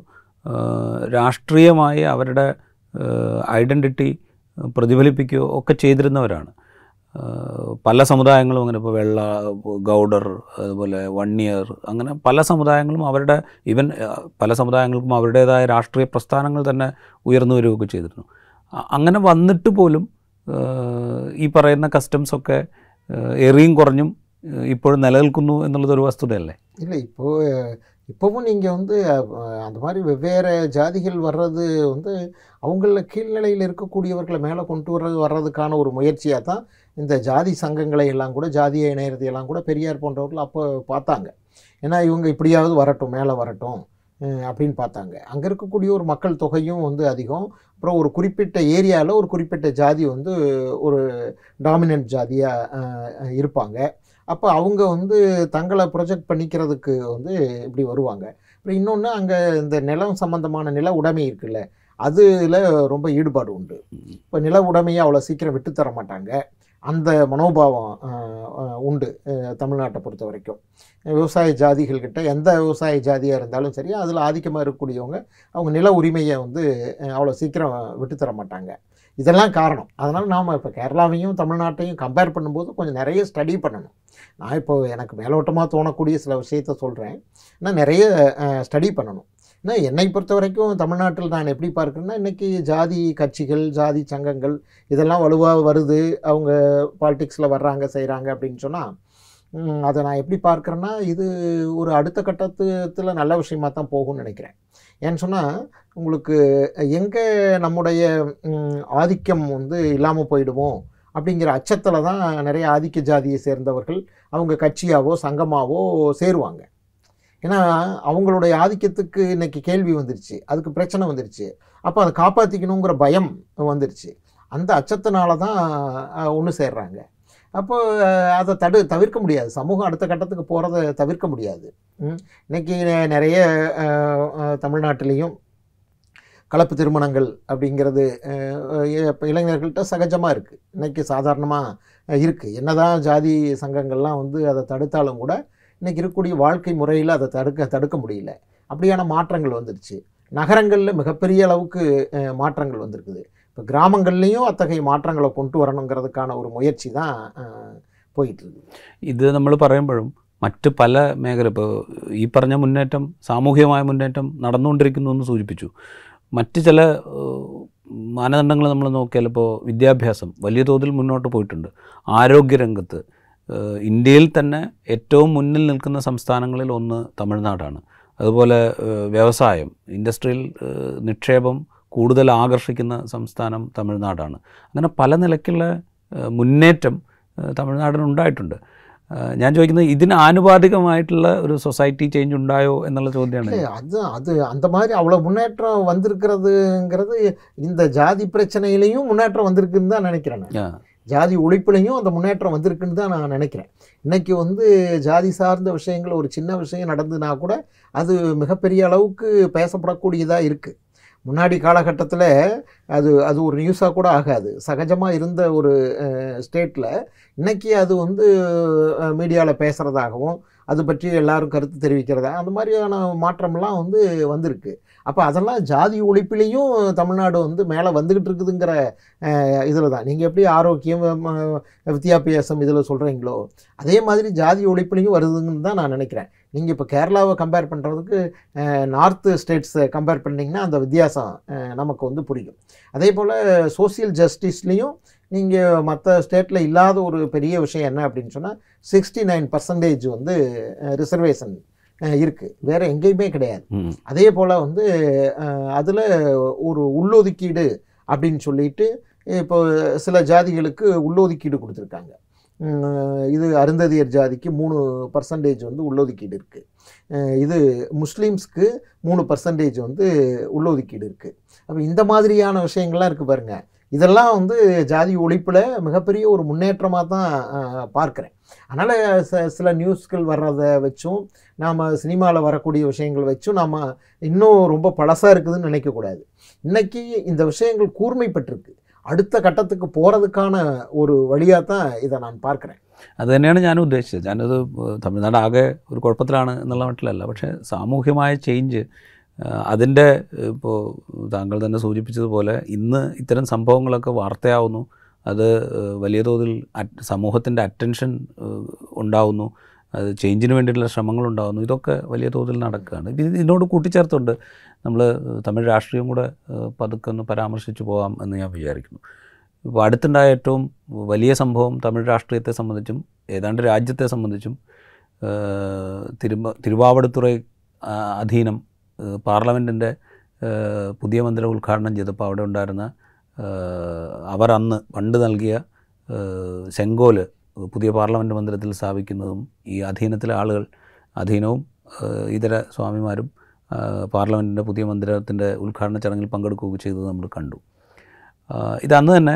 രാഷ്ട്രീയമായി അവരുടെ ഐഡൻറ്റിറ്റി പ്രതിഫലിപ്പിക്കുകയോ ഒക്കെ ചെയ്തിരുന്നവരാണ് പല സമുദായങ്ങളും അങ്ങനെ ഇപ്പോൾ വെള്ള ഗൗഡർ അതുപോലെ വണ്ണിയർ അങ്ങനെ പല സമുദായങ്ങളും അവരുടെ ഇവൻ പല സമുദായങ്ങൾക്കും അവരുടേതായ രാഷ്ട്രീയ പ്രസ്ഥാനങ്ങൾ തന്നെ ഉയർന്നു വരികയൊക്കെ ചെയ്തിരുന്നു അങ്ങനെ വന്നിട്ട് പോലും ഈ പറയുന്ന കസ്റ്റംസ് ഒക്കെ എറിയും കുറഞ്ഞും ഇപ്പോഴും നിലനിൽക്കുന്നു എന്നുള്ളതൊരു വസ്തുതയല്ലേ ഇല്ല ഇപ്പോൾ இப்போவும் நீங்கள் வந்து அந்த மாதிரி வெவ்வேறு ஜாதிகள் வர்றது வந்து அவங்கள கீழ்நிலையில் இருக்கக்கூடியவர்களை மேலே கொண்டு வர்றது வர்றதுக்கான ஒரு முயற்சியாக தான் இந்த ஜாதி சங்கங்களை எல்லாம் கூட ஜாதிய இணையத்தையெல்லாம் கூட பெரியார் போன்றவர்கள் அப்போ பார்த்தாங்க ஏன்னா இவங்க இப்படியாவது வரட்டும் மேலே வரட்டும் அப்படின்னு பார்த்தாங்க அங்கே இருக்கக்கூடிய ஒரு மக்கள் தொகையும் வந்து அதிகம் அப்புறம் ஒரு குறிப்பிட்ட ஏரியாவில் ஒரு குறிப்பிட்ட ஜாதி வந்து ஒரு டாமினன்ட் ஜாதியாக இருப்பாங்க அப்போ அவங்க வந்து தங்களை ப்ரொஜெக்ட் பண்ணிக்கிறதுக்கு வந்து இப்படி வருவாங்க அப்புறம் இன்னொன்று அங்கே இந்த நிலம் சம்மந்தமான நில உடைமை இருக்குல்ல அதில் ரொம்ப ஈடுபாடு உண்டு இப்போ நில உடைமையை அவ்வளோ சீக்கிரம் விட்டுத்தர மாட்டாங்க அந்த மனோபாவம் உண்டு தமிழ்நாட்டை பொறுத்த வரைக்கும் விவசாய ஜாதிகள்கிட்ட எந்த விவசாய ஜாதியாக இருந்தாலும் சரி அதில் ஆதிக்கமாக இருக்கக்கூடியவங்க அவங்க நில உரிமையை வந்து அவ்வளோ சீக்கிரம் விட்டுத்தர மாட்டாங்க இதெல்லாம் காரணம் அதனால் நாம் இப்போ கேரளாவையும் தமிழ்நாட்டையும் கம்பேர் பண்ணும்போது கொஞ்சம் நிறைய ஸ்டடி பண்ணணும் நான் இப்போ எனக்கு மேலோட்டமாக தோணக்கூடிய சில விஷயத்த சொல்கிறேன் ஆனால் நிறைய ஸ்டடி பண்ணணும் ஏன்னா என்னை பொறுத்த வரைக்கும் தமிழ்நாட்டில் நான் எப்படி பார்க்குறேன்னா இன்றைக்கி ஜாதி கட்சிகள் ஜாதி சங்கங்கள் இதெல்லாம் வலுவாக வருது அவங்க பாலிடிக்ஸில் வர்றாங்க செய்கிறாங்க அப்படின்னு சொன்னால் அதை நான் எப்படி பார்க்குறேன்னா இது ஒரு அடுத்த கட்டத்தில் நல்ல விஷயமாக தான் போகும்னு நினைக்கிறேன் ஏன்னு சொன்னால் உங்களுக்கு எங்கே நம்முடைய ஆதிக்கம் வந்து இல்லாமல் போயிடுவோம் அப்படிங்கிற அச்சத்தில் தான் நிறைய ஆதிக்க ஜாதியை சேர்ந்தவர்கள் அவங்க கட்சியாவோ சங்கமாவோ சேருவாங்க ஏன்னா அவங்களுடைய ஆதிக்கத்துக்கு இன்றைக்கி கேள்வி வந்துருச்சு அதுக்கு பிரச்சனை வந்துருச்சு அப்போ அதை காப்பாற்றிக்கணுங்கிற பயம் வந்துருச்சு அந்த அச்சத்தினால தான் ஒன்று சேர்றாங்க அப்போ அதை தடு தவிர்க்க முடியாது சமூகம் அடுத்த கட்டத்துக்கு போகிறத தவிர்க்க முடியாது இன்றைக்கி நிறைய தமிழ்நாட்டிலையும் கலப்பு திருமணங்கள் அப்படிங்கிறது இப்போ இளைஞர்கள்ட்ட சகஜமாக இருக்குது இன்றைக்கி சாதாரணமாக இருக்குது என்னதான் ஜாதி சங்கங்கள்லாம் வந்து அதை தடுத்தாலும் கூட இன்றைக்கி இருக்கக்கூடிய வாழ்க்கை முறையில் அதை தடுக்க தடுக்க முடியல அப்படியான மாற்றங்கள் வந்துருச்சு நகரங்களில் மிகப்பெரிய அளவுக்கு மாற்றங்கள் வந்திருக்குது இப்போ கிராமங்கள்லேயும் அத்தகைய மாற்றங்களை கொண்டு வரணுங்கிறதுக்கான ஒரு முயற்சி தான் போயிட்டுருக்கு இது നമ്മൾ പറയുമ്പോഴും മറ്റ് പല മേഖല ഇപ്പോൾ ഈ പറഞ്ഞ മുന്നേറ്റം സാമൂഹികമായ മുന്നേറ്റം നടന്നുകൊണ്ടിരിക്കുന്നു എന്ന് സൂചിപ്പിച്ചു മറ്റ് ചില മാനദണ്ഡങ്ങൾ നമ്മൾ നോക്കിയാൽ ഇപ്പോൾ വിദ്യാഭ്യാസം വലിയ തോതിൽ മുന്നോട്ട് പോയിട്ടുണ്ട് ആരോഗ്യരംഗത്ത് ഇന്ത്യയിൽ തന്നെ ഏറ്റവും മുന്നിൽ നിൽക്കുന്ന സംസ്ഥാനങ്ങളിൽ ഒന്ന് തമിഴ്നാടാണ് അതുപോലെ വ്യവസായം ഇൻഡസ്ട്രിയൽ നിക്ഷേപം കൂടുതൽ ആകർഷിക്കുന്ന സംസ്ഥാനം തമിഴ്നാടാണ് അങ്ങനെ പല നിലയ്ക്കുള്ള മുന്നേറ്റം തമിഴ്നാടിനുണ്ടായിട്ടുണ്ട് ഞാൻ ചോദിക്കുന്നത് ഇതിന് ആനുപാതികമായിട്ടുള്ള ഒരു സൊസൈറ്റി ചേഞ്ച് ഉണ്ടായോ എന്നുള്ള ചോദ്യമാണ് അത് അത് அந்த மாதிரி அவ்வளோ முன்னேற்றம் வந்திருக்கிறதுங்கிறது இந்த ஜாதி பிரச்சனையிலையும் முன்னேற்றம் வந்திருக்குன்னு தான் நினைக்கிறேன் ஜாதி ஒழிப்புலையும் அந்த முன்னேற்றம் வந்திருக்குன்னு தான் நான் நினைக்கிறேன் இன்றைக்கி வந்து ஜாதி சார்ந்த விஷயங்கள் ஒரு சின்ன விஷயம் நடந்துனா கூட அது மிகப்பெரிய அளவுக்கு பேசப்படக்கூடியதாக இருக்குது முன்னாடி காலகட்டத்தில் அது அது ஒரு நியூஸாக கூட ஆகாது சகஜமாக இருந்த ஒரு ஸ்டேட்டில் இன்றைக்கி அது வந்து மீடியாவில் பேசுகிறதாகவும் அது பற்றி எல்லோரும் கருத்து தெரிவிக்கிறதா அந்த மாதிரியான மாற்றம்லாம் வந்து வந்திருக்கு அப்போ அதெல்லாம் ஜாதி ஒழிப்பிலையும் தமிழ்நாடு வந்து மேலே வந்துக்கிட்டு இருக்குதுங்கிற இதில் தான் நீங்கள் எப்படி ஆரோக்கியம் வித்தியாபியாசம் இதில் சொல்கிறீங்களோ அதே மாதிரி ஜாதி ஒழிப்புலையும் வருதுங்கன்னு தான் நான் நினைக்கிறேன் நீங்கள் இப்போ கேரளாவை கம்பேர் பண்ணுறதுக்கு நார்த்து ஸ்டேட்ஸை கம்பேர் பண்ணிங்கன்னா அந்த வித்தியாசம் நமக்கு வந்து புரியும் அதே போல் சோசியல் ஜஸ்டிஸ்லேயும் நீங்கள் மற்ற ஸ்டேட்டில் இல்லாத ஒரு பெரிய விஷயம் என்ன அப்படின்னு சொன்னால் சிக்ஸ்டி நைன் பர்சன்டேஜ் வந்து ரிசர்வேஷன் இருக்குது வேறு எங்கேயுமே கிடையாது அதே போல் வந்து அதில் ஒரு உள்ளொதுக்கீடு அப்படின்னு சொல்லிட்டு இப்போ சில ஜாதிகளுக்கு உள்ளொதுக்கீடு கொடுத்துருக்காங்க இது அருந்ததியர் ஜாதிக்கு மூணு பர்சன்டேஜ் வந்து உள்ளொதுக்கீடு இருக்குது இது முஸ்லீம்ஸ்க்கு மூணு பர்சன்டேஜ் வந்து உள்ளொதுக்கீடு இருக்குது அப்போ இந்த மாதிரியான விஷயங்கள்லாம் இருக்குது பாருங்கள் இதெல்லாம் வந்து ஜாதி ஒழிப்பில் மிகப்பெரிய ஒரு முன்னேற்றமாக தான் பார்க்குறேன் அதனால் ச சில நியூஸ்கள் வர்றதை வச்சும் நாம் சினிமாவில் வரக்கூடிய விஷயங்கள் வச்சும் நாம் இன்னும் ரொம்ப பழசாக இருக்குதுன்னு நினைக்கக்கூடாது இன்றைக்கி இந்த விஷயங்கள் கூர்மைப்பட்டிருக்கு அடுத்த கட்டத்துக்கு போகிறதுக்கான ஒரு வழியாக தான் இதை நான் பார்க்குறேன் அது തന്നെയാണ് ഞാൻ ഉദ്ദേശിച്ചത് ഞാനത് തമിഴ്നാട് ആകെ ഒരു കുഴപ്പത്തിലാണ് എന്നുള്ള മട്ടിലല്ല പക്ഷേ സാമൂഹ്യമായ ചേഞ്ച് അതിൻ്റെ ഇപ്പോൾ താങ്കൾ തന്നെ സൂചിപ്പിച്ചതുപോലെ ഇന്ന് ഇത്തരം സംഭവങ്ങളൊക്കെ വാർത്തയാവുന്നു അത് വലിയ തോതിൽ സമൂഹത്തിൻ്റെ അറ്റൻഷൻ ഉണ്ടാവുന്നു അത് ചേഞ്ചിന് വേണ്ടിയിട്ടുള്ള ശ്രമങ്ങൾ ഉണ്ടാകുന്നു ഇതൊക്കെ വലിയ തോതിൽ നടക്കുകയാണ് ഇതിനോട് കൂട്ടിച്ചേർത്തുണ്ട് നമ്മൾ തമിഴ് രാഷ്ട്രീയം കൂടെ പതുക്കെ ഒന്ന് പരാമർശിച്ചു പോകാം എന്ന് ഞാൻ വിചാരിക്കുന്നു ഇപ്പോൾ അടുത്തുണ്ടായ ഏറ്റവും വലിയ സംഭവം തമിഴ് രാഷ്ട്രീയത്തെ സംബന്ധിച്ചും ഏതാണ്ട് രാജ്യത്തെ സംബന്ധിച്ചും തിരുവ തിരുവാവടുത്തുറൈ അധീനം പാർലമെൻറ്റിൻ്റെ പുതിയ മന്ദിരം ഉദ്ഘാടനം ചെയ്തപ്പോൾ അവിടെ ഉണ്ടായിരുന്ന അവർ അന്ന് പണ്ട് നൽകിയ ചെങ്കോല് പുതിയ പാർലമെൻറ്റ് മന്ദിരത്തിൽ സ്ഥാപിക്കുന്നതും ഈ അധീനത്തിലെ ആളുകൾ അധീനവും ഇതര സ്വാമിമാരും പാർലമെൻറ്റിൻ്റെ പുതിയ മന്ദിരത്തിൻ്റെ ഉദ്ഘാടന ചടങ്ങിൽ പങ്കെടുക്കുകയൊക്കെ ചെയ്തത് നമ്മൾ കണ്ടു ഇതന്ന് തന്നെ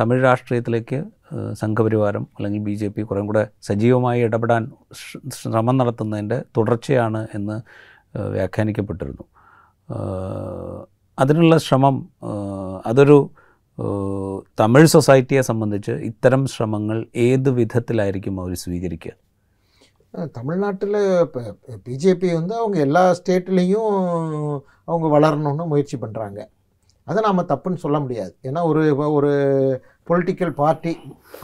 തമിഴ് രാഷ്ട്രീയത്തിലേക്ക് സംഘപരിവാരം അല്ലെങ്കിൽ ബി ജെ പി കുറേ കൂടെ സജീവമായി ഇടപെടാൻ ശ്രമം നടത്തുന്നതിൻ്റെ തുടർച്ചയാണ് എന്ന് വ്യാഖ്യാനിക്കപ്പെട്ടിരുന്നു അതിനുള്ള ശ്രമം അതൊരു തമിഴ് സൊസൈറ്റിയെ സംബന്ധിച്ച് ഇത്തരം ശ്രമങ്ങൾ ഏത് വിധത്തിലായിരിക്കും അവർ സ്വീകരിക്കുക தமிழ்நாட்டில் இப்போ பிஜேபி வந்து அவங்க எல்லா ஸ்டேட்லேயும் அவங்க வளரணும்னு முயற்சி பண்ணுறாங்க அதை நாம் தப்புன்னு சொல்ல முடியாது ஏன்னா ஒரு ஒரு பொலிட்டிக்கல் பார்ட்டி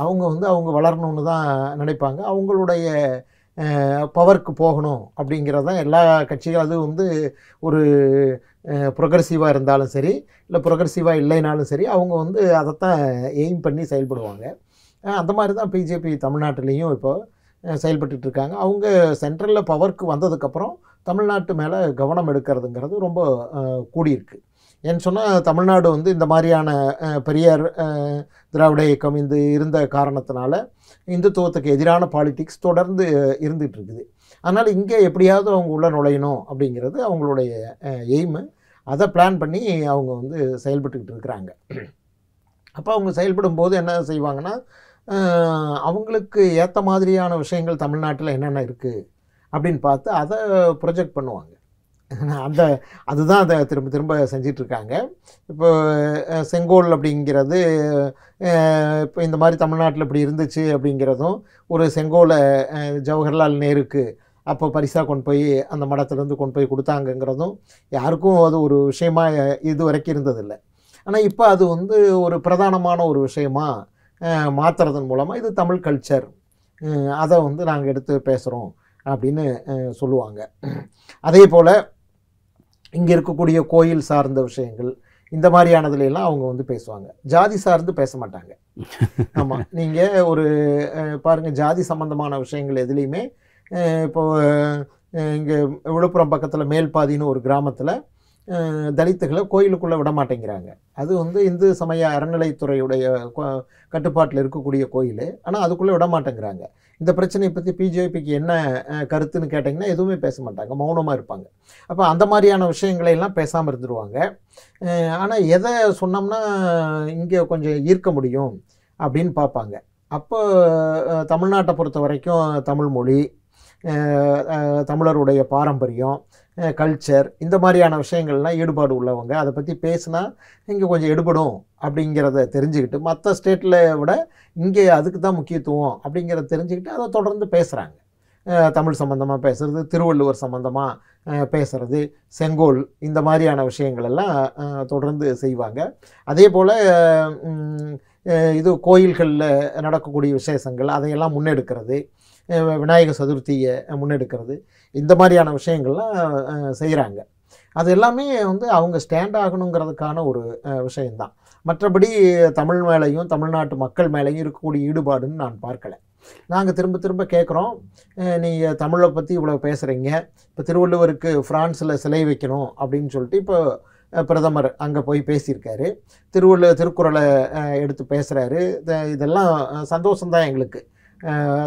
அவங்க வந்து அவங்க வளரணும்னு தான் நினைப்பாங்க அவங்களுடைய பவருக்கு போகணும் அப்படிங்கிறது தான் எல்லா கட்சிகளும் அது வந்து ஒரு ப்ரொக்ரஸிவாக இருந்தாலும் சரி இல்லை ப்ரொக்ரஸிவாக இல்லைனாலும் சரி அவங்க வந்து அதைத்தான் எய்ம் பண்ணி செயல்படுவாங்க அந்த மாதிரி தான் பிஜேபி தமிழ்நாட்டிலையும் இப்போ செயல்பட்டு இருக்காங்க அவங்க சென்ட்ரலில் பவர்க்கு வந்ததுக்கப்புறம் தமிழ்நாட்டு மேலே கவனம் எடுக்கிறதுங்கிறது ரொம்ப கூடியிருக்கு ஏன்னு சொன்னால் தமிழ்நாடு வந்து இந்த மாதிரியான பெரியார் திராவிட இயக்கம் இந்த இருந்த காரணத்தினால இந்துத்துவத்துக்கு எதிரான பாலிடிக்ஸ் தொடர்ந்து இருந்துகிட்டு இருக்குது அதனால் இங்கே எப்படியாவது அவங்க உள்ளே நுழையணும் அப்படிங்கிறது அவங்களுடைய எய்மு அதை பிளான் பண்ணி அவங்க வந்து செயல்பட்டுக்கிட்டு இருக்கிறாங்க அப்போ அவங்க செயல்படும் போது என்ன செய்வாங்கன்னா அவங்களுக்கு ஏற்ற மாதிரியான விஷயங்கள் தமிழ்நாட்டில் என்னென்ன இருக்குது அப்படின்னு பார்த்து அதை ப்ரொஜெக்ட் பண்ணுவாங்க அந்த அதுதான் அதை திரும்ப திரும்ப செஞ்சிட்ருக்காங்க இப்போ செங்கோல் அப்படிங்கிறது இப்போ இந்த மாதிரி தமிழ்நாட்டில் இப்படி இருந்துச்சு அப்படிங்கிறதும் ஒரு செங்கோலை ஜவஹர்லால் நேருக்கு அப்போ பரிசாக கொண்டு போய் அந்த மடத்துலேருந்து கொண்டு போய் கொடுத்தாங்கங்கிறதும் யாருக்கும் அது ஒரு விஷயமாக இது வரைக்கும் இருந்ததில்லை ஆனால் இப்போ அது வந்து ஒரு பிரதானமான ஒரு விஷயமாக மாற்றுறதன் மூலமாக இது தமிழ் கல்ச்சர் அதை வந்து நாங்கள் எடுத்து பேசுகிறோம் அப்படின்னு சொல்லுவாங்க அதே போல் இங்கே இருக்கக்கூடிய கோயில் சார்ந்த விஷயங்கள் இந்த மாதிரியானதுலாம் அவங்க வந்து பேசுவாங்க ஜாதி சார்ந்து பேச மாட்டாங்க ஆமாம் நீங்கள் ஒரு பாருங்கள் ஜாதி சம்மந்தமான விஷயங்கள் எதுலேயுமே இப்போது இங்கே விழுப்புரம் பக்கத்தில் மேல்பாதின்னு ஒரு கிராமத்தில் தலித்துகளை கோயிலுக்குள்ளே விட மாட்டேங்கிறாங்க அது வந்து இந்து சமய அறநிலைத்துறையுடைய கட்டுப்பாட்டில் இருக்கக்கூடிய கோயில் ஆனால் அதுக்குள்ளே விட மாட்டேங்கிறாங்க இந்த பிரச்சனையை பற்றி பிஜேபிக்கு என்ன கருத்துன்னு கேட்டிங்கன்னா எதுவுமே பேச மாட்டாங்க மௌனமாக இருப்பாங்க அப்போ அந்த மாதிரியான விஷயங்களையெல்லாம் பேசாமல் இருந்துருவாங்க ஆனால் எதை சொன்னோம்னா இங்கே கொஞ்சம் ஈர்க்க முடியும் அப்படின்னு பார்ப்பாங்க அப்போ தமிழ்நாட்டை பொறுத்த வரைக்கும் தமிழ்மொழி தமிழருடைய பாரம்பரியம் கல்ச்சர் இந்த மாதிரியான விஷயங்கள்லாம் ஈடுபாடு உள்ளவங்க அதை பற்றி பேசுனா இங்கே கொஞ்சம் எடுபடும் அப்படிங்கிறத தெரிஞ்சுக்கிட்டு மற்ற ஸ்டேட்டில் விட இங்கே அதுக்கு தான் முக்கியத்துவம் அப்படிங்கிறத தெரிஞ்சுக்கிட்டு அதை தொடர்ந்து பேசுகிறாங்க தமிழ் சம்மந்தமாக பேசுகிறது திருவள்ளுவர் சம்மந்தமாக பேசுகிறது செங்கோல் இந்த மாதிரியான விஷயங்கள் எல்லாம் தொடர்ந்து செய்வாங்க அதே போல் இது கோயில்களில் நடக்கக்கூடிய விசேஷங்கள் அதையெல்லாம் முன்னெடுக்கிறது விநாயகர் சதுர்த்தியை முன்னெடுக்கிறது இந்த மாதிரியான விஷயங்கள்லாம் செய்கிறாங்க அது எல்லாமே வந்து அவங்க ஸ்டாண்ட் ஆகணுங்கிறதுக்கான ஒரு விஷயந்தான் மற்றபடி தமிழ் மேலேயும் தமிழ்நாட்டு மக்கள் மேலேயும் இருக்கக்கூடிய ஈடுபாடுன்னு நான் பார்க்கலை நாங்கள் திரும்ப திரும்ப கேட்குறோம் நீங்கள் தமிழை பற்றி இவ்வளோ பேசுகிறீங்க இப்போ திருவள்ளுவருக்கு ஃப்ரான்ஸில் சிலை வைக்கணும் அப்படின்னு சொல்லிட்டு இப்போ பிரதமர் அங்கே போய் பேசியிருக்காரு திருவள்ளுவர் திருக்குறளை எடுத்து பேசுகிறாரு இதெல்லாம் சந்தோஷம்தான் எங்களுக்கு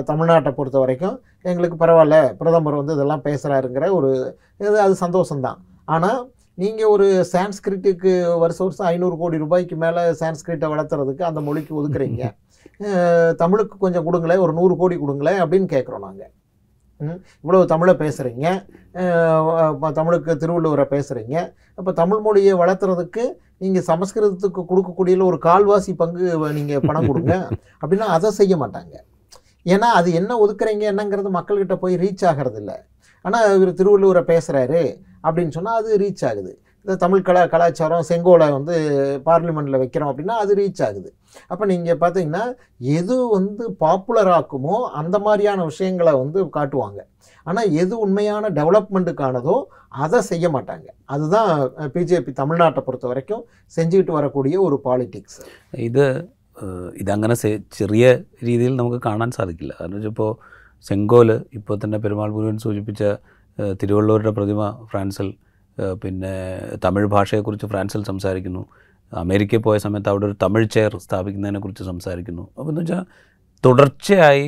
தமிழ்நாட்டை பொறுத்த வரைக்கும் எங்களுக்கு பரவாயில்ல பிரதமர் வந்து இதெல்லாம் பேசுகிறாருங்கிற ஒரு இது அது சந்தோஷம்தான் ஆனால் நீங்கள் ஒரு சான்ஸ்கிரிட்டுக்கு வருஷம் வருஷம் ஐநூறு கோடி ரூபாய்க்கு மேலே சான்ஸ்கிரிட்டை வளர்த்துறதுக்கு அந்த மொழிக்கு ஒதுக்குறீங்க தமிழுக்கு கொஞ்சம் கொடுங்களேன் ஒரு நூறு கோடி கொடுங்களேன் அப்படின்னு கேட்குறோம் நாங்கள் இவ்வளோ தமிழை பேசுகிறீங்க தமிழுக்கு திருவள்ளுவரை பேசுகிறீங்க அப்போ தமிழ் மொழியை வளர்த்துறதுக்கு நீங்கள் சமஸ்கிருதத்துக்கு கொடுக்கக்கூடிய ஒரு கால்வாசி பங்கு நீங்கள் பணம் கொடுங்க அப்படின்னா அதை செய்ய மாட்டாங்க ஏன்னா அது என்ன ஒதுக்குறீங்க என்னங்கிறது மக்கள்கிட்ட போய் ரீச் ஆகிறது இல்லை ஆனால் இவர் திருவள்ளுவரை பேசுகிறாரு அப்படின்னு சொன்னால் அது ரீச் ஆகுது இந்த தமிழ் கலா கலாச்சாரம் செங்கோலை வந்து பார்லிமெண்ட்டில் வைக்கிறோம் அப்படின்னா அது ரீச் ஆகுது அப்போ நீங்கள் பார்த்தீங்கன்னா எது வந்து பாப்புலர் ஆக்குமோ அந்த மாதிரியான விஷயங்களை வந்து காட்டுவாங்க ஆனால் எது உண்மையான டெவலப்மெண்ட்டுக்கானதோ அதை செய்ய மாட்டாங்க அதுதான் பிஜேபி தமிழ்நாட்டை பொறுத்த வரைக்கும் செஞ்சுக்கிட்டு வரக்கூடிய ஒரு பாலிட்டிக்ஸ் இது ഇതങ്ങനെ ചെറിയ രീതിയിൽ നമുക്ക് കാണാൻ സാധിക്കില്ല കാരണം ഇപ്പോൾ സെങ്കോൽ ഇപ്പോൾ തന്നെ പെരുമാൾ മുരുകൻ സൂചിപ്പിച്ച തിരുവള്ളൂരുടെ പ്രതിമ ഫ്രാൻസിൽ പിന്നെ തമിഴ് ഭാഷയെക്കുറിച്ച് ഫ്രാൻസിൽ സംസാരിക്കുന്നു അമേരിക്കയിൽ പോയ സമയത്ത് അവിടെ ഒരു തമിഴ് ചെയർ സ്ഥാപിക്കുന്നതിനെക്കുറിച്ച് സംസാരിക്കുന്നു അപ്പോൾ എന്ന് വെച്ചാൽ തുടർച്ചയായി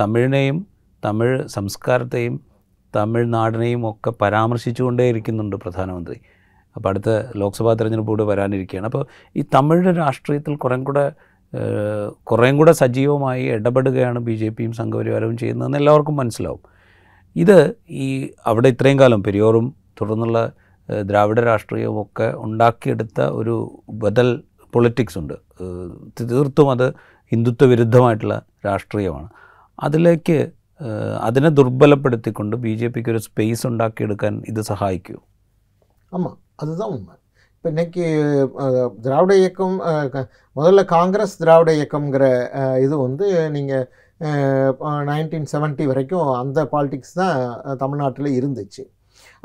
തമിഴിനെയും തമിഴ് സംസ്കാരത്തെയും തമിഴ്നാടിനെയും ഒക്കെ പരാമർശിച്ചുകൊണ്ടേയിരിക്കുന്നുണ്ട് പ്രധാനമന്ത്രി അപ്പോൾ അടുത്ത ലോക്സഭാ കൂടെ വരാനിരിക്കുകയാണ് അപ്പോൾ ഈ തമിഴ് രാഷ്ട്രീയത്തിൽ കുറേ കൂടെ കുറേം കൂടെ സജീവമായി ഇടപെടുകയാണ് ബി ജെ പിയും സംഘപരിവാരവും ചെയ്യുന്നതെന്ന് എല്ലാവർക്കും മനസ്സിലാവും ഇത് ഈ അവിടെ ഇത്രയും കാലം പെരിയോറും തുടർന്നുള്ള ദ്രാവിഡ രാഷ്ട്രീയവും ഒക്കെ ഉണ്ടാക്കിയെടുത്ത ഒരു ബദൽ പൊളിറ്റിക്സ് ഉണ്ട് തീർത്തും അത് ഹിന്ദുത്വ വിരുദ്ധമായിട്ടുള്ള രാഷ്ട്രീയമാണ് അതിലേക്ക് അതിനെ ദുർബലപ്പെടുത്തിക്കൊണ്ട് ബി ജെ പിക്ക് ഒരു സ്പേസ് ഉണ്ടാക്കിയെടുക്കാൻ ഇത് സഹായിക്കൂ അമ്മ അതുതാണ് இப்போ இன்றைக்கி திராவிட இயக்கம் முதல்ல காங்கிரஸ் திராவிட இயக்கம்ங்கிற இது வந்து நீங்கள் நைன்டீன் செவன்ட்டி வரைக்கும் அந்த பாலிடிக்ஸ் தான் தமிழ்நாட்டில் இருந்துச்சு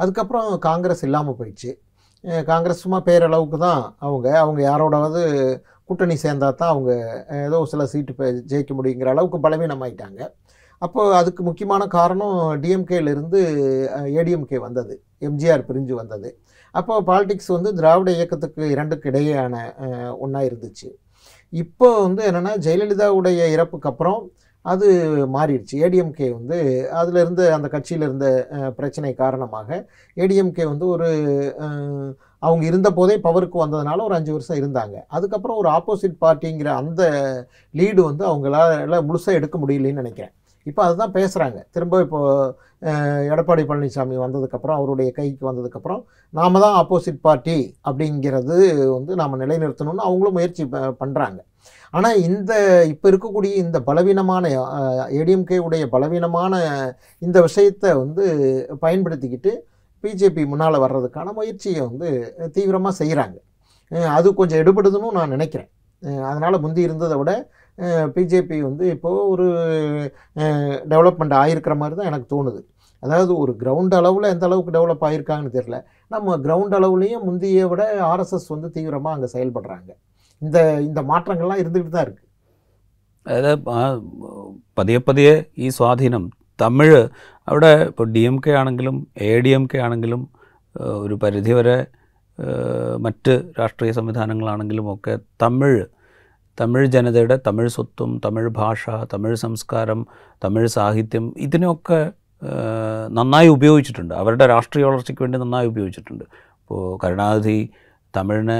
அதுக்கப்புறம் காங்கிரஸ் இல்லாமல் போயிடுச்சு காங்கிரஸ் சும்மா பேரளவுக்கு தான் அவங்க அவங்க யாரோடாவது கூட்டணி சேர்ந்தா தான் அவங்க ஏதோ சில சீட்டு ஜெயிக்க முடியுங்கிற அளவுக்கு பலவீனமாயிட்டாங்க அப்போது அதுக்கு முக்கியமான காரணம் டிஎம்கேலேருந்து ஏடிஎம்கே வந்தது எம்ஜிஆர் பிரிஞ்சு வந்தது அப்போ பாலிடிக்ஸ் வந்து திராவிட இயக்கத்துக்கு இரண்டுக்கு இடையேயான ஒன்றாக இருந்துச்சு இப்போ வந்து என்னென்னா ஜெயலலிதாவுடைய இறப்புக்கு அப்புறம் அது மாறிடுச்சு ஏடிஎம்கே வந்து அதில் இருந்து அந்த கட்சியில் இருந்த பிரச்சனை காரணமாக ஏடிஎம்கே வந்து ஒரு அவங்க இருந்த போதே பவருக்கு வந்ததுனால ஒரு அஞ்சு வருஷம் இருந்தாங்க அதுக்கப்புறம் ஒரு ஆப்போசிட் பார்ட்டிங்கிற அந்த லீடு வந்து அவங்களால முழுசாக எடுக்க முடியலன்னு நினைக்கிறேன் இப்போ அதுதான் பேசுகிறாங்க திரும்ப இப்போ எடப்பாடி பழனிசாமி வந்ததுக்கப்புறம் அவருடைய கைக்கு வந்ததுக்கப்புறம் நாம் தான் ஆப்போசிட் பார்ட்டி அப்படிங்கிறது வந்து நாம் நிலைநிறுத்தணும்னு அவங்களும் முயற்சி பண்ணுறாங்க ஆனால் இந்த இப்போ இருக்கக்கூடிய இந்த பலவீனமான ஏடிஎம்கே உடைய பலவீனமான இந்த விஷயத்தை வந்து பயன்படுத்திக்கிட்டு பிஜேபி முன்னால் வர்றதுக்கான முயற்சியை வந்து தீவிரமாக செய்கிறாங்க அது கொஞ்சம் எடுபடுதுன்னு நான் நினைக்கிறேன் அதனால் முந்தி இருந்ததை விட பிஜேபி வந்து இப்போது ஒரு டெவலப்மெண்ட் ஆகிருக்கிற மாதிரி தான் எனக்கு தோணுது அதாவது ஒரு கிரவுண்ட் அளவில் எந்த அளவுக்கு டெவலப் ஆகியிருக்காங்கன்னு தெரில நம்ம கிரவுண்ட் அளவுலேயும் முந்தைய விட ஆர்எஸ்எஸ் வந்து தீவிரமாக அங்கே செயல்படுறாங்க இந்த இந்த மாற்றங்கள்லாம் இருந்துக்கிட்டு தான் இருக்குது பதிய பதிய ஈ சுவாதீனம் தமிழ் அவிட இப்போ டிஎம்கே ஆனங்கிலும் ஏடிஎம்கே ஆனங்கிலும் ஒரு பரிதி வரை എം ராஷ்ட்ரீய ആണെങ്കിലും ഒരു ஒக்க മറ്റ് രാഷ്ട്രീയ സംവിധാനങ്ങളാണെങ്കിലും ഒക്കെ തമിഴ് തമിഴ് ജനതയുടെ തമിഴ് സ്വത്വം തമിഴ് ഭാഷ തമിഴ് സംസ്കാരം തമിഴ് സാഹിത്യം നന്നായി ഉപയോഗിച്ചിട്ടുണ്ട് അവരുടെ രാഷ്ട്രീയ വളർച്ചയ്ക്ക് വേണ്ടി നന്നായി ഉപയോഗിച്ചിട്ടുണ്ട് ഇപ്പോൾ കരുണാനിധി തമിഴിനെ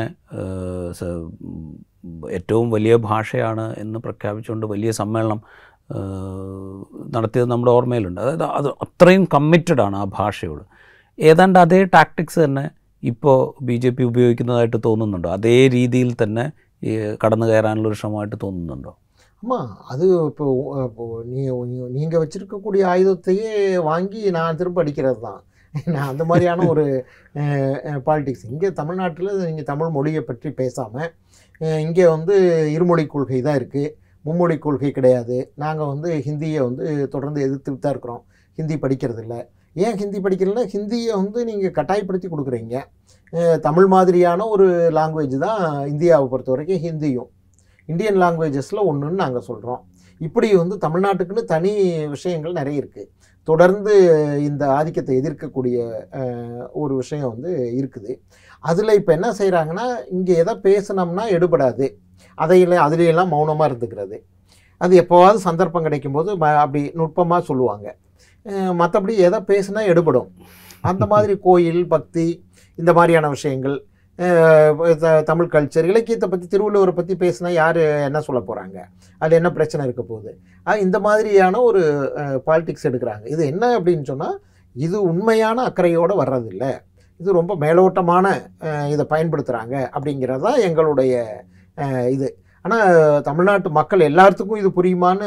ഏറ്റവും വലിയ ഭാഷയാണ് എന്ന് പ്രഖ്യാപിച്ചുകൊണ്ട് വലിയ സമ്മേളനം നടത്തിയത് നമ്മുടെ ഓർമ്മയിലുണ്ട് അതായത് അത് അത്രയും കമ്മിറ്റഡ് ആണ് ആ ഭാഷയോട് ഏതാണ്ട് അതേ ടാക്ടിക്സ് തന്നെ ഇപ്പോൾ ബി ജെ പി ഉപയോഗിക്കുന്നതായിട്ട് തോന്നുന്നുണ്ടോ അതേ രീതിയിൽ തന്നെ കടന്നു കയറാനുള്ള ഒരു ശ്രമമായിട്ട് തോന്നുന്നുണ്ടോ ஆமாம் அது இப்போ நீங்கள் நீங்கள் வச்சுருக்கக்கூடிய ஆயுதத்தையே வாங்கி நான் திரும்ப அடிக்கிறது தான் நான் அந்த மாதிரியான ஒரு பாலிடிக்ஸ் இங்கே தமிழ்நாட்டில் நீங்கள் தமிழ் மொழியை பற்றி பேசாமல் இங்கே வந்து இருமொழி கொள்கை தான் இருக்குது மும்மொழி கொள்கை கிடையாது நாங்கள் வந்து ஹிந்தியை வந்து தொடர்ந்து எதிர்த்து தான் இருக்கிறோம் ஹிந்தி படிக்கிறதில்ல ஏன் ஹிந்தி படிக்கிறதுனா ஹிந்தியை வந்து நீங்கள் கட்டாயப்படுத்தி கொடுக்குறீங்க தமிழ் மாதிரியான ஒரு லாங்குவேஜ் தான் இந்தியாவை பொறுத்த வரைக்கும் ஹிந்தியும் இந்தியன் லாங்குவேஜஸில் ஒன்றுன்னு நாங்கள் சொல்கிறோம் இப்படி வந்து தமிழ்நாட்டுக்குன்னு தனி விஷயங்கள் நிறைய இருக்குது தொடர்ந்து இந்த ஆதிக்கத்தை எதிர்க்கக்கூடிய ஒரு விஷயம் வந்து இருக்குது அதில் இப்போ என்ன செய்கிறாங்கன்னா இங்கே எதை பேசினோம்னா எடுபடாது அதையில அதுலையெல்லாம் மௌனமாக இருந்துக்கிறது அது எப்போவாவது சந்தர்ப்பம் கிடைக்கும்போது ம அப்படி நுட்பமாக சொல்லுவாங்க மற்றபடி எதை பேசுனா எடுபடும் அந்த மாதிரி கோயில் பக்தி இந்த மாதிரியான விஷயங்கள் தமிழ் கல்ச்சர் இலக்கியத்தை பற்றி திருவள்ளுவரை பற்றி பேசினா யார் என்ன சொல்ல போகிறாங்க அது என்ன பிரச்சனை இருக்க போகுது இந்த மாதிரியான ஒரு பாலிடிக்ஸ் எடுக்கிறாங்க இது என்ன அப்படின்னு சொன்னால் இது உண்மையான அக்கறையோடு வர்றதில்லை இது ரொம்ப மேலோட்டமான இதை பயன்படுத்துகிறாங்க அப்படிங்கிறது தான் எங்களுடைய இது ஆனால் தமிழ்நாட்டு மக்கள் எல்லாத்துக்கும் இது புரியுமான்னு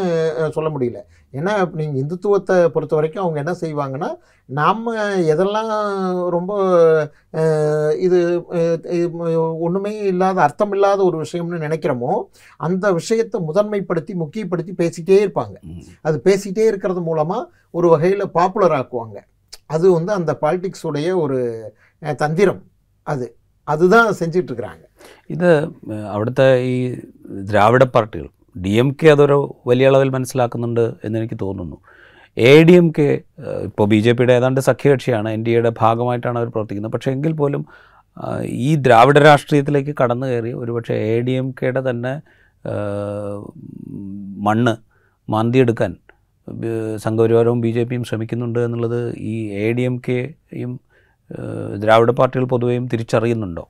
சொல்ல முடியல ஏன்னா நீங்கள் இந்துத்துவத்தை பொறுத்த வரைக்கும் அவங்க என்ன செய்வாங்கன்னா நாம் எதெல்லாம் ரொம்ப இது ஒன்றுமே இல்லாத அர்த்தம் இல்லாத ஒரு விஷயம்னு நினைக்கிறோமோ அந்த விஷயத்தை முதன்மைப்படுத்தி முக்கியப்படுத்தி பேசிக்கிட்டே இருப்பாங்க அது பேசிக்கிட்டே இருக்கிறது மூலமாக ஒரு வகையில் பாப்புலர் ஆக்குவாங்க அது வந்து அந்த பாலிட்டிக்ஸுடைய ஒரு தந்திரம் அது അതുതാണ് செஞ்சிட்டு இருக்கிறாங்க ഇത് അവിടുത്തെ ഈ ദ്രാവിഡ പാർട്ടികൾ ഡി എം കെ അതൊരു വലിയ അളവിൽ മനസ്സിലാക്കുന്നുണ്ട് എന്നെനിക്ക് തോന്നുന്നു എ ഡി എം കെ ഇപ്പോൾ ബി ജെ പിയുടെ ഏതാണ്ട് സഖ്യകക്ഷിയാണ് എൻ ഡി എയുടെ ഭാഗമായിട്ടാണ് അവർ പ്രവർത്തിക്കുന്നത് പക്ഷേ എങ്കിൽ പോലും ഈ ദ്രാവിഡ രാഷ്ട്രീയത്തിലേക്ക് കടന്നു കയറി ഒരുപക്ഷെ എ ഡി എം കെയുടെ തന്നെ മണ്ണ് മാന്തിയെടുക്കാൻ സംഘപരിവാരവും ബി ജെ പിയും ശ്രമിക്കുന്നുണ്ട് എന്നുള്ളത് ഈ എ ഡി എം കെയും திராவிட പാർട്ടികൾ പൊതുവെയും തിരിച്ചറിയുന്നുണ്ടോ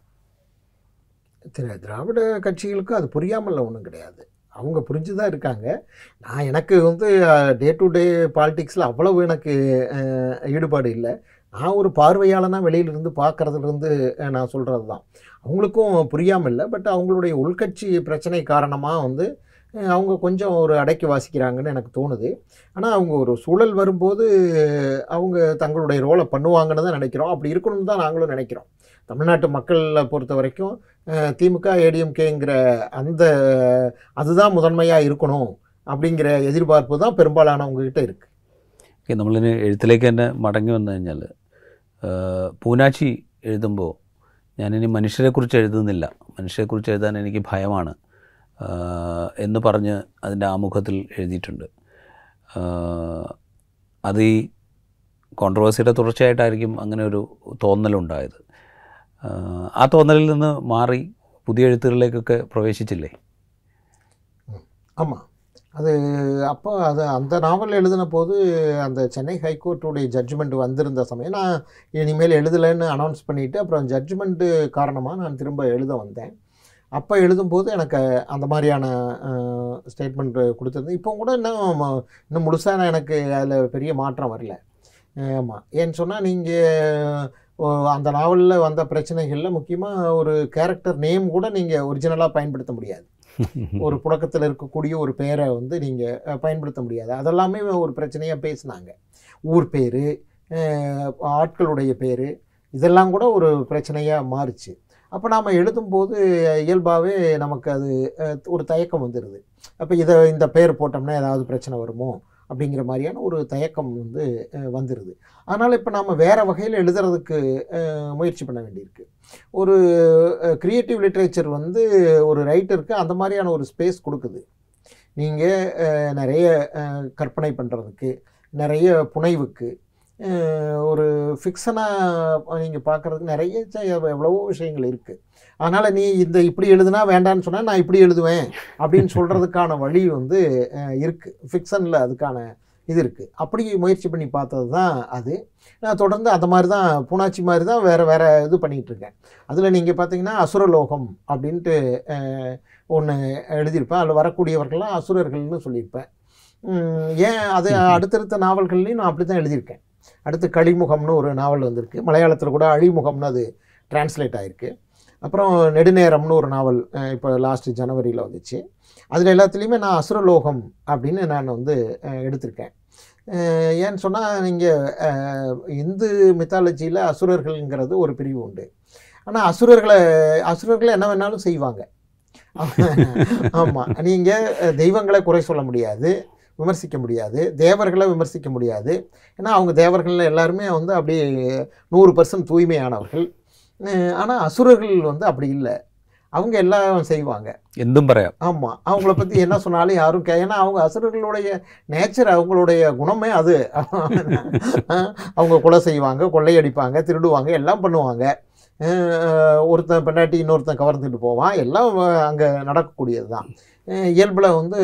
திராவிட கட்சிகளுக்கும் அது புரியாமல் ஒன்றும் கிடையாது அவங்க புரிஞ்சு தான் இருக்காங்க நான் எனக்கு வந்து டே டு டே பாலிட்டிக்ஸில் அவ்வளவு எனக்கு ஈடுபாடு இல்லை நான் ஒரு பார்வையாளனாக வெளியிலிருந்து பார்க்குறதுலேருந்து நான் சொல்கிறது தான் அவங்களுக்கும் புரியாமல் இல்லை பட் அவங்களுடைய உள்கட்சி பிரச்சனை காரணமாக வந்து அவங்க கொஞ்சம் ஒரு அடக்கி வாசிக்கிறாங்கன்னு எனக்கு தோணுது ஆனால் அவங்க ஒரு சூழல் வரும்போது அவங்க தங்களுடைய ரோலை பண்ணுவாங்கன்னு தான் நினைக்கிறோம் அப்படி இருக்கணும்னு தான் நாங்களும் நினைக்கிறோம் தமிழ்நாட்டு மக்களை பொறுத்த வரைக்கும் திமுக ஏடிஎம்கேங்கிற அந்த அதுதான் முதன்மையாக இருக்கணும் அப்படிங்கிற எதிர்பார்ப்பு தான் പെരുമ്പാലാണവങ്ങക്കിട്ട് ഇരിക്ക് ഓക്കെ നമ്മൾ എഴുത്തിലേക്ക് തന്നെ മടങ്ങി വന്നു കഴിഞ്ഞാൽ പൂനാച്ചി എഴുതുമ്പോൾ ഞാനിനി മനുഷ്യരെക്കുറിച്ച് എഴുതുന്നില്ല മനുഷ്യരെക്കുറിച്ച് എഴുതാൻ എനിക്ക് ഭയമാണ് എന്ന് പറഞ്ഞ് അതിൻ്റെ ആമുഖത്തിൽ എഴുതിയിട്ടുണ്ട് അത് ഈ കോൺട്രവേഴ്സിയുടെ തുടർച്ചയായിട്ടായിരിക്കും അങ്ങനെ ഒരു തോന്നലുണ്ടായത് ആ തോന്നലിൽ നിന്ന് മാറി പുതിയ എഴുത്തുകളിലേക്കൊക്കെ പ്രവേശിച്ചില്ലേ അമ്മ അത് അപ്പോൾ അത് அந்த நாவல் எழுதின போது அந்த சென்னை ஹைகோர்ட்டோட ஜட்ஜ்மென்ட் வந்திருந்த സമയ நான் இனிமேல் எழுதலன்னு അനൗൺസ് பண்ணிட்டு அப்புறம் ஜட்ஜ்மென்ட் കാരണമാണ് நான் திரும்ப എഴുത வந்தேன் அப்போ எழுதும்போது எனக்கு அந்த மாதிரியான ஸ்டேட்மெண்ட் கொடுத்துருந்தேன் இப்போ கூட இன்னும் இன்னும் முழுசாக நான் எனக்கு அதில் பெரிய மாற்றம் வரல ஆமாம் ஏன்னு சொன்னால் நீங்கள் அந்த நாவலில் வந்த பிரச்சனைகளில் முக்கியமாக ஒரு கேரக்டர் நேம் கூட நீங்கள் ஒரிஜினலாக பயன்படுத்த முடியாது ஒரு புழக்கத்தில் இருக்கக்கூடிய ஒரு பேரை வந்து நீங்கள் பயன்படுத்த முடியாது அதெல்லாமே ஒரு பிரச்சனையாக பேசினாங்க ஊர் பேர் ஆட்களுடைய பேர் இதெல்லாம் கூட ஒரு பிரச்சனையாக மாறுச்சு அப்போ நாம் எழுதும்போது இயல்பாகவே நமக்கு அது ஒரு தயக்கம் வந்துடுது அப்போ இதை இந்த பெயர் போட்டோம்னா ஏதாவது பிரச்சனை வருமோ அப்படிங்கிற மாதிரியான ஒரு தயக்கம் வந்து வந்துடுது அதனால் இப்போ நாம் வேறு வகையில் எழுதுறதுக்கு முயற்சி பண்ண வேண்டியிருக்கு ஒரு க்ரியேட்டிவ் லிட்ரேச்சர் வந்து ஒரு ரைட்டருக்கு அந்த மாதிரியான ஒரு ஸ்பேஸ் கொடுக்குது நீங்கள் நிறைய கற்பனை பண்ணுறதுக்கு நிறைய புனைவுக்கு ஒரு ஃபிக்ஷனாக நீங்கள் பார்க்குறதுக்கு நிறைய எவ்வளவோ விஷயங்கள் இருக்குது அதனால் நீ இந்த இப்படி எழுதுனா வேண்டான்னு சொன்னால் நான் இப்படி எழுதுவேன் அப்படின்னு சொல்கிறதுக்கான வழி வந்து இருக்குது ஃபிக்ஷனில் அதுக்கான இது இருக்குது அப்படி முயற்சி பண்ணி பார்த்தது தான் அது நான் தொடர்ந்து அந்த மாதிரி தான் பூனாச்சி மாதிரி தான் வேறு வேறு இது பண்ணிகிட்ருக்கேன் அதில் நீங்கள் பார்த்தீங்கன்னா அசுரலோகம் அப்படின்ட்டு ஒன்று எழுதியிருப்பேன் அதில் வரக்கூடியவர்கள்லாம் அசுரர்கள்னு சொல்லியிருப்பேன் ஏன் அது அடுத்தடுத்த நாவல்கள்லேயும் நான் அப்படி தான் எழுதியிருக்கேன் அடுத்து கழிமுகம்னு ஒரு நாவல் வந்திருக்கு மலையாளத்தில் கூட அழிமுகம்னு அது டிரான்ஸ்லேட் ஆகிருக்கு அப்புறம் நெடுநேரம்னு ஒரு நாவல் இப்போ லாஸ்ட் ஜனவரியில் வந்துச்சு அதில் எல்லாத்துலேயுமே நான் அசுரலோகம் அப்படின்னு நான் வந்து எடுத்திருக்கேன் ஏன்னு சொன்னால் நீங்கள் இந்து மித்தாலஜியில் அசுரர்கள்ங்கிறது ஒரு பிரிவு உண்டு ஆனால் அசுரர்களை அசுரர்களை என்ன வேணாலும் செய்வாங்க ஆமாம் நீங்கள் தெய்வங்களை குறை சொல்ல முடியாது விமர்சிக்க முடியாது தேவர்களை விமர்சிக்க முடியாது ஏன்னா அவங்க தேவர்கள் எல்லாருமே வந்து அப்படியே நூறு பர்சன்ட் தூய்மையானவர்கள் ஆனால் அசுரர்கள் வந்து அப்படி இல்லை அவங்க எல்லாம் செய்வாங்க எந்தும் பறையா ஆமாம் அவங்கள பற்றி என்ன சொன்னாலும் யாரும் கே ஏன்னா அவங்க அசுரர்களுடைய நேச்சர் அவங்களுடைய குணமே அது அவங்க கொலை செய்வாங்க கொள்ளையடிப்பாங்க திருடுவாங்க எல்லாம் பண்ணுவாங்க ஒருத்தன் பெண்டாட்டி இன்னொருத்தன் கவர்ந்துட்டு போவான் எல்லாம் அங்கே நடக்கக்கூடியது தான் இயல்பில் வந்து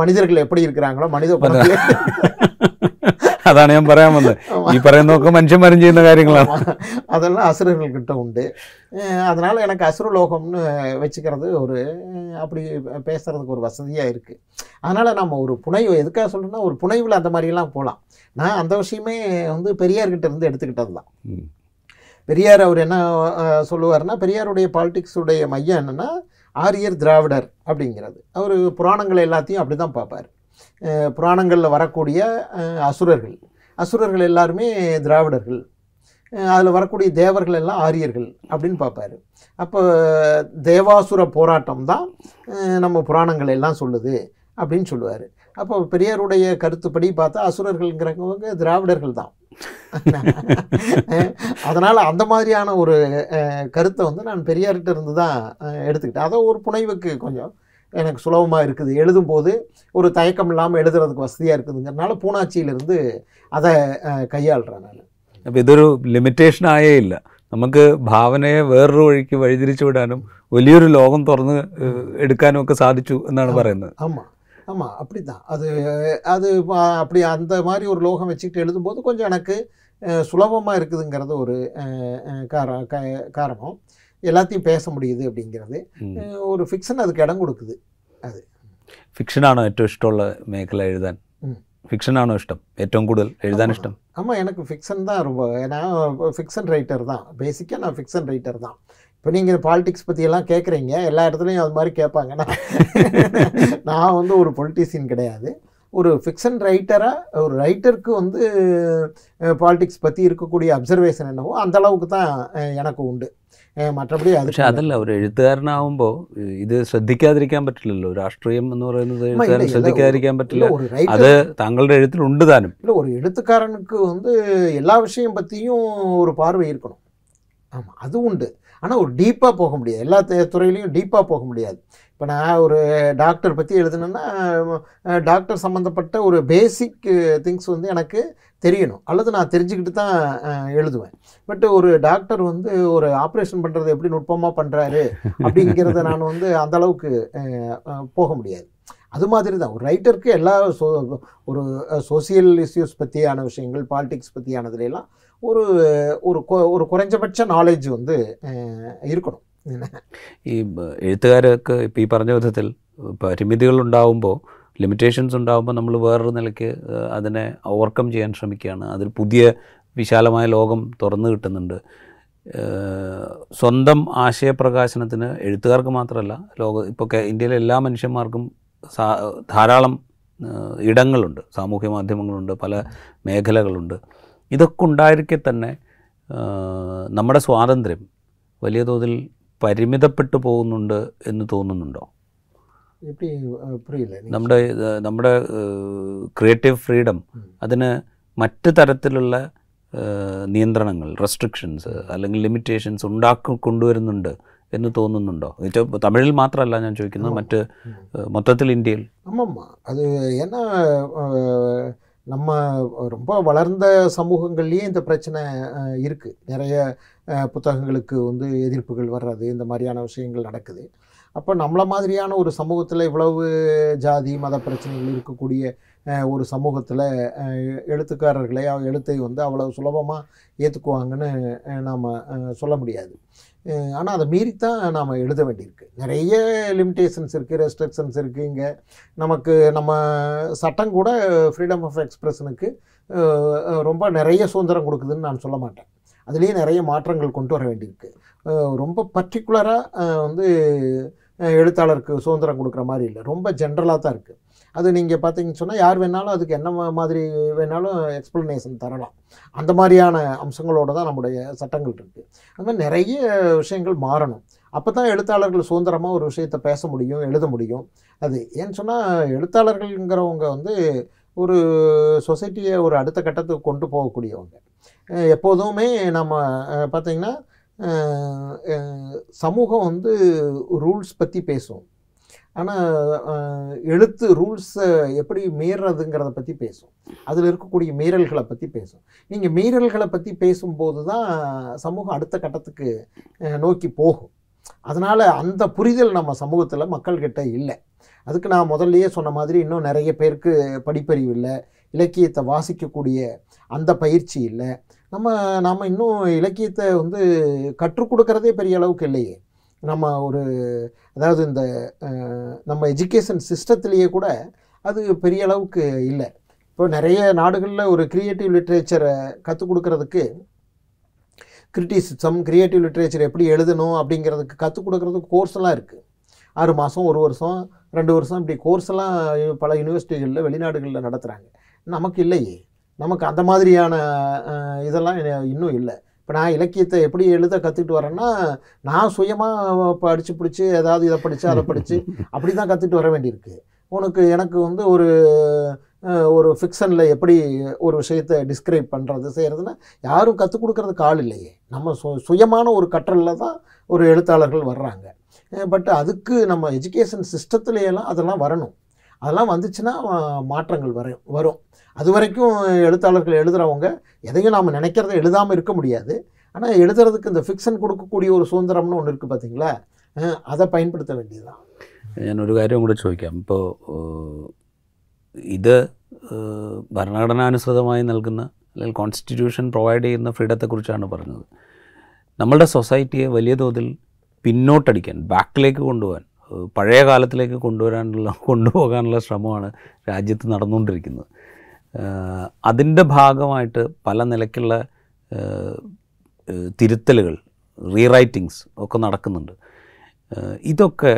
மனிதர்கள் எப்படி இருக்கிறாங்களோ மனித మనిషి അതാണ് ഞാൻ இப்ப நோக்கம் மனுஷன் പറയുന്നതൊക്കെ இந்த ചെയ്യുന്ന அதெல்லாம் அசுரர்கள் கிட்ட உண்டு அதனால் எனக்கு அசுரலோகம்னு வச்சுக்கிறது ஒரு அப்படி பேசுகிறதுக்கு ஒரு வசதியாக இருக்குது அதனால் நம்ம ஒரு புனைவு எதுக்காக சொல்றோம்னா ஒரு புனைவில் அந்த மாதிரிலாம் போகலாம் நான் அந்த விஷயமே வந்து பெரியார்கிட்ட இருந்து எடுத்துக்கிட்டது தான் பெரியார் அவர் என்ன சொல்லுவார்னா பெரியாருடைய பாலிடிக்ஸுடைய மையம் என்னென்னா ஆரியர் திராவிடர் அப்படிங்கிறது அவர் புராணங்கள் எல்லாத்தையும் அப்படி தான் பார்ப்பார் புராணங்களில் வரக்கூடிய அசுரர்கள் அசுரர்கள் எல்லாருமே திராவிடர்கள் அதில் வரக்கூடிய தேவர்கள் எல்லாம் ஆரியர்கள் அப்படின்னு பார்ப்பாரு அப்போ தேவாசுர போராட்டம் தான் நம்ம புராணங்கள் எல்லாம் சொல்லுது அப்படின்னு சொல்லுவார் அப்போ பெரியாருடைய கருத்துப்படி பார்த்தா அசுரர்கள்ங்கிறவங்க திராவிடர்கள் தான் அதனால் அந்த மாதிரியான ஒரு கருத்தை வந்து நான் பெரியார்கிட்ட இருந்து தான் எடுத்துக்கிட்டேன் அதை ஒரு புனைவுக்கு கொஞ்சம் எனக்கு சுலபமாக இருக்குது எழுதும்போது ஒரு தயக்கம் இல்லாமல் எழுதுறதுக்கு வசதியாக இருக்குதுங்கிறனால பூனாச்சியிலிருந்து அதை கையாளுறேன் நான் அப்போ இதொரு ലിമിറ്റേഷനായേ இல்லை நமக்கு பாவனையை வேறொரு வழிக்கு வழிதிரிச்சு விடானும் വലിയൊരു ലോകം തുറന്ന് എടുക്കാനും ഒക്കെ സാധിച്ചു എന്നാണ് പറയുന്നത് ஆமாம் அப்படி தான் அது அது அப்படி அந்த மாதிரி ஒரு லோகம் வச்சுக்கிட்டு எழுதும்போது கொஞ்சம் எனக்கு சுலபமாக இருக்குதுங்கிறது ஒரு கார காரணம் எல்லாத்தையும் பேச முடியுது அப்படிங்கிறது ஒரு ஃபிக்ஷன் அதுக்கு இடம் கொடுக்குது அது ஃபிக்ஷனான ஏற்றம் இஷ்டம் உள்ள மேக்கில் எழுதான் ஃபிக்ஷனான இஷ்டம் ஏற்றம் கூடுதல் எழுதான இஷ்டம் ஆமாம் எனக்கு ஃபிக்ஷன் தான் ரொம்ப ஏன்னா ஃபிக்ஷன் ரைட்டர் தான் பேசிக்காக நான் ஃபிக்ஷன் ரைட்டர் தான் இப்போ நீங்கள் இந்த பாலிட்டிக்ஸ் பற்றியெல்லாம் கேட்குறீங்க எல்லா இடத்துலையும் அது மாதிரி கேட்பாங்க நான் நான் வந்து ஒரு பொலிட்டீசியன் கிடையாது ஒரு ஃபிக்ஷன் ரைட்டராக ஒரு ரைட்டருக்கு வந்து பாலிடிக்ஸ் பற்றி இருக்கக்கூடிய அப்சர்வேஷன் என்னவோ அந்த அளவுக்கு தான் எனக்கு உண்டு மற்றபடி அது அதில் ஒரு எழுத்துக்காரனாகும்போ இது சிக்காதிக்கா ஒரு ராஷ்ட்ரீயம் என்ன பறையுது சிக்காதிக்கா பற்றல அது தங்களோட எழுத்தில் உண்டு தானும் இல்லை ஒரு எழுத்துக்காரனுக்கு வந்து எல்லா விஷயம் பற்றியும் ஒரு பார்வை இருக்கணும் ஆமாம் அது உண்டு ஆனால் ஒரு டீப்பாக போக முடியாது எல்லா துறையிலையும் டீப்பாக போக முடியாது இப்போ நான் ஒரு டாக்டர் பற்றி எழுதுனேன்னா டாக்டர் சம்மந்தப்பட்ட ஒரு பேசிக் திங்ஸ் வந்து எனக்கு தெரியணும் அல்லது நான் தெரிஞ்சுக்கிட்டு தான் எழுதுவேன் பட் ஒரு டாக்டர் வந்து ஒரு ஆப்ரேஷன் பண்ணுறது எப்படி நுட்பமாக பண்ணுறாரு அப்படிங்கிறத நான் வந்து அந்தளவுக்கு போக முடியாது அது மாதிரி தான் ஒரு ரைட்டருக்கு எல்லா சோ ஒரு சோசியல் இஷ்யூஸ் பற்றியான விஷயங்கள் பாலிடிக்ஸ் பற்றியானதுலாம் ஒரு ஒரு ஒரு குறைஞ்சபட்ச நாலேஜ் வந்து இருக்கணும் ഈ എഴുത്തുകാരൊക്കെ ഇപ്പോൾ ഈ പറഞ്ഞ വിധത്തിൽ പരിമിതികൾ ഉണ്ടാവുമ്പോൾ ലിമിറ്റേഷൻസ് ഉണ്ടാകുമ്പോൾ നമ്മൾ വേറൊരു നിലയ്ക്ക് അതിനെ ഓവർകം ചെയ്യാൻ ശ്രമിക്കുകയാണ് അതിൽ പുതിയ വിശാലമായ ലോകം തുറന്നു കിട്ടുന്നുണ്ട് സ്വന്തം ആശയപ്രകാശനത്തിന് എഴുത്തുകാർക്ക് മാത്രമല്ല ലോക ഇപ്പോൾ ഇന്ത്യയിലെ എല്ലാ മനുഷ്യന്മാർക്കും ധാരാളം ഇടങ്ങളുണ്ട് സാമൂഹ്യ മാധ്യമങ്ങളുണ്ട് പല മേഖലകളുണ്ട് ഇതൊക്കെ ഉണ്ടായിരിക്കെ തന്നെ നമ്മുടെ സ്വാതന്ത്ര്യം വലിയ തോതിൽ പരിമിതപ്പെട്ടു പോകുന്നുണ്ട് എന്ന് തോന്നുന്നുണ്ടോ നമ്മുടെ നമ്മുടെ ക്രിയേറ്റീവ് ഫ്രീഡം അതിന് മറ്റ് തരത്തിലുള്ള നിയന്ത്രണങ്ങൾ റെസ്ട്രിക്ഷൻസ് അല്ലെങ്കിൽ ലിമിറ്റേഷൻസ് ഉണ്ടാക്കി കൊണ്ടുവരുന്നുണ്ട് എന്ന് തോന്നുന്നുണ്ടോ തമിഴിൽ മാത്രമല്ല ഞാൻ ചോദിക്കുന്നത് മറ്റ് മൊത്തത്തിൽ ഇന്ത്യയിൽ അമ്മ അത് എന്നാ நம்ம ரொம்ப வளர்ந்த சமூகங்கள்லேயே இந்த பிரச்சனை இருக்குது நிறைய புத்தகங்களுக்கு வந்து எதிர்ப்புகள் வர்றது இந்த மாதிரியான விஷயங்கள் நடக்குது அப்போ நம்மளை மாதிரியான ஒரு சமூகத்தில் இவ்வளவு ஜாதி மத பிரச்சனைகள் இருக்கக்கூடிய ஒரு சமூகத்தில் எழுத்துக்காரர்களே எழுத்தை வந்து அவ்வளோ சுலபமாக ஏற்றுக்குவாங்கன்னு நாம் சொல்ல முடியாது ஆனால் அதை மீறி தான் நாம் எழுத வேண்டியிருக்கு நிறைய லிமிட்டேஷன்ஸ் இருக்குது ரெஸ்ட்ரிக்ஷன்ஸ் இருக்குது இங்கே நமக்கு நம்ம சட்டம் கூட ஃப்ரீடம் ஆஃப் எக்ஸ்பிரஷனுக்கு ரொம்ப நிறைய சுதந்திரம் கொடுக்குதுன்னு நான் சொல்ல மாட்டேன் அதுலேயே நிறைய மாற்றங்கள் கொண்டு வர வேண்டியிருக்கு ரொம்ப பர்டிகுலராக வந்து எழுத்தாளருக்கு சுதந்திரம் கொடுக்குற மாதிரி இல்லை ரொம்ப ஜென்ரலாக தான் இருக்குது அது நீங்கள் பார்த்தீங்கன்னு சொன்னால் யார் வேணாலும் அதுக்கு என்ன மாதிரி வேணாலும் எக்ஸ்ப்ளனேஷன் தரலாம் அந்த மாதிரியான அம்சங்களோடு தான் நம்முடைய சட்டங்கள் இருக்குது அது மாதிரி நிறைய விஷயங்கள் மாறணும் அப்போ தான் எழுத்தாளர்கள் சுதந்திரமாக ஒரு விஷயத்தை பேச முடியும் எழுத முடியும் அது ஏன்னு சொன்னால் எழுத்தாளர்கள்ங்கிறவங்க வந்து ஒரு சொசைட்டியை ஒரு அடுத்த கட்டத்துக்கு கொண்டு போகக்கூடியவங்க எப்போதுமே நம்ம பார்த்திங்கன்னா சமூகம் வந்து ரூல்ஸ் பற்றி பேசுவோம் ஆனால் எழுத்து ரூல்ஸை எப்படி மீறதுங்கிறத பற்றி பேசும் அதில் இருக்கக்கூடிய மீறல்களை பற்றி பேசும் நீங்கள் மீறல்களை பற்றி பேசும்போது தான் சமூகம் அடுத்த கட்டத்துக்கு நோக்கி போகும் அதனால் அந்த புரிதல் நம்ம சமூகத்தில் மக்கள்கிட்ட இல்லை அதுக்கு நான் முதல்லையே சொன்ன மாதிரி இன்னும் நிறைய பேருக்கு படிப்பறிவு இல்லை இலக்கியத்தை வாசிக்கக்கூடிய அந்த பயிற்சி இல்லை நம்ம நாம் இன்னும் இலக்கியத்தை வந்து கற்றுக் கொடுக்குறதே பெரிய அளவுக்கு இல்லையே நம்ம ஒரு அதாவது இந்த நம்ம எஜுகேஷன் சிஸ்டத்துலேயே கூட அது பெரிய அளவுக்கு இல்லை இப்போ நிறைய நாடுகளில் ஒரு க்ரியேட்டிவ் லிட்ரேச்சரை கற்றுக் கொடுக்கறதுக்கு கிரிட்டிசிசம் க்ரியேட்டிவ் லிட்ரேச்சர் எப்படி எழுதணும் அப்படிங்கிறதுக்கு கற்றுக் கொடுக்குறதுக்கு கோர்ஸ்லாம் இருக்குது ஆறு மாதம் ஒரு வருஷம் ரெண்டு வருஷம் இப்படி கோர்ஸ்லாம் பல யூனிவர்சிட்டிகளில் வெளிநாடுகளில் நடத்துகிறாங்க நமக்கு இல்லையே நமக்கு அந்த மாதிரியான இதெல்லாம் இன்னும் இல்லை இப்போ நான் இலக்கியத்தை எப்படி எழுத கற்றுட்டு வரேன்னா நான் சுயமாக படித்து பிடிச்சி ஏதாவது இதை படித்து அதை படித்து அப்படி தான் கற்றுட்டு வர வேண்டியிருக்கு உனக்கு எனக்கு வந்து ஒரு ஒரு ஃபிக்ஷனில் எப்படி ஒரு விஷயத்தை டிஸ்கிரைப் பண்ணுறது செய்கிறதுன்னா யாரும் கற்றுக் கொடுக்குறதுக்கு ஆள் இல்லையே நம்ம சு சுயமான ஒரு கற்றலில் தான் ஒரு எழுத்தாளர்கள் வர்றாங்க பட் அதுக்கு நம்ம எஜுகேஷன் சிஸ்டத்துலேயெல்லாம் அதெல்லாம் வரணும் அதெல்லாம் வந்துச்சுன்னா மாற்றங்கள் வர வரும் அது வரைக்கும் எழுத்தாளர்கள் எழுதுகிறவங்க எதையும் நாம் நினைக்கிறத எழுதாமல் இருக்க முடியாது ஆனால் எழுதுறதுக்கு இந்த ஃபிக்ஷன் கொடுக்கக்கூடிய ஒரு சுதந்திரம்னு ஒன்று இருக்குது பார்த்தீங்களா அதை பயன்படுத்த வேண்டியதுதான் ഞാനൊരു கூட കൂടെ ചോദിക്കാം இது ഇത് ഭരണഘടനാനുസൃതമായി നൽകുന്ന അല്ലെങ്കിൽ കോൺസ്റ്റിറ്റ്യൂഷൻ പ്രൊവൈഡ് ചെയ്യുന്ന ഫ്രീഡത്തെക്കുറിച്ചാണ് പറഞ്ഞത് നമ്മളുടെ സൊസൈറ്റിയെ വലിയ തോതിൽ പിന്നോട്ടടിക്കാൻ ബാക്കിലേക്ക് കൊണ്ടുപോകാൻ പഴയ കാലത്തിലേക്ക് കൊണ്ടുവരാനുള്ള കൊണ്ടുപോകാനുള്ള ശ്രമമാണ് രാജ്യത്ത് നടന്നുകൊണ്ടിരിക്കുന്നത് അതിൻ്റെ ഭാഗമായിട്ട് പല നിലയ്ക്കുള്ള തിരുത്തലുകൾ റീറൈറ്റിങ്സ് ഒക്കെ നടക്കുന്നുണ്ട് ഇതൊക്കെ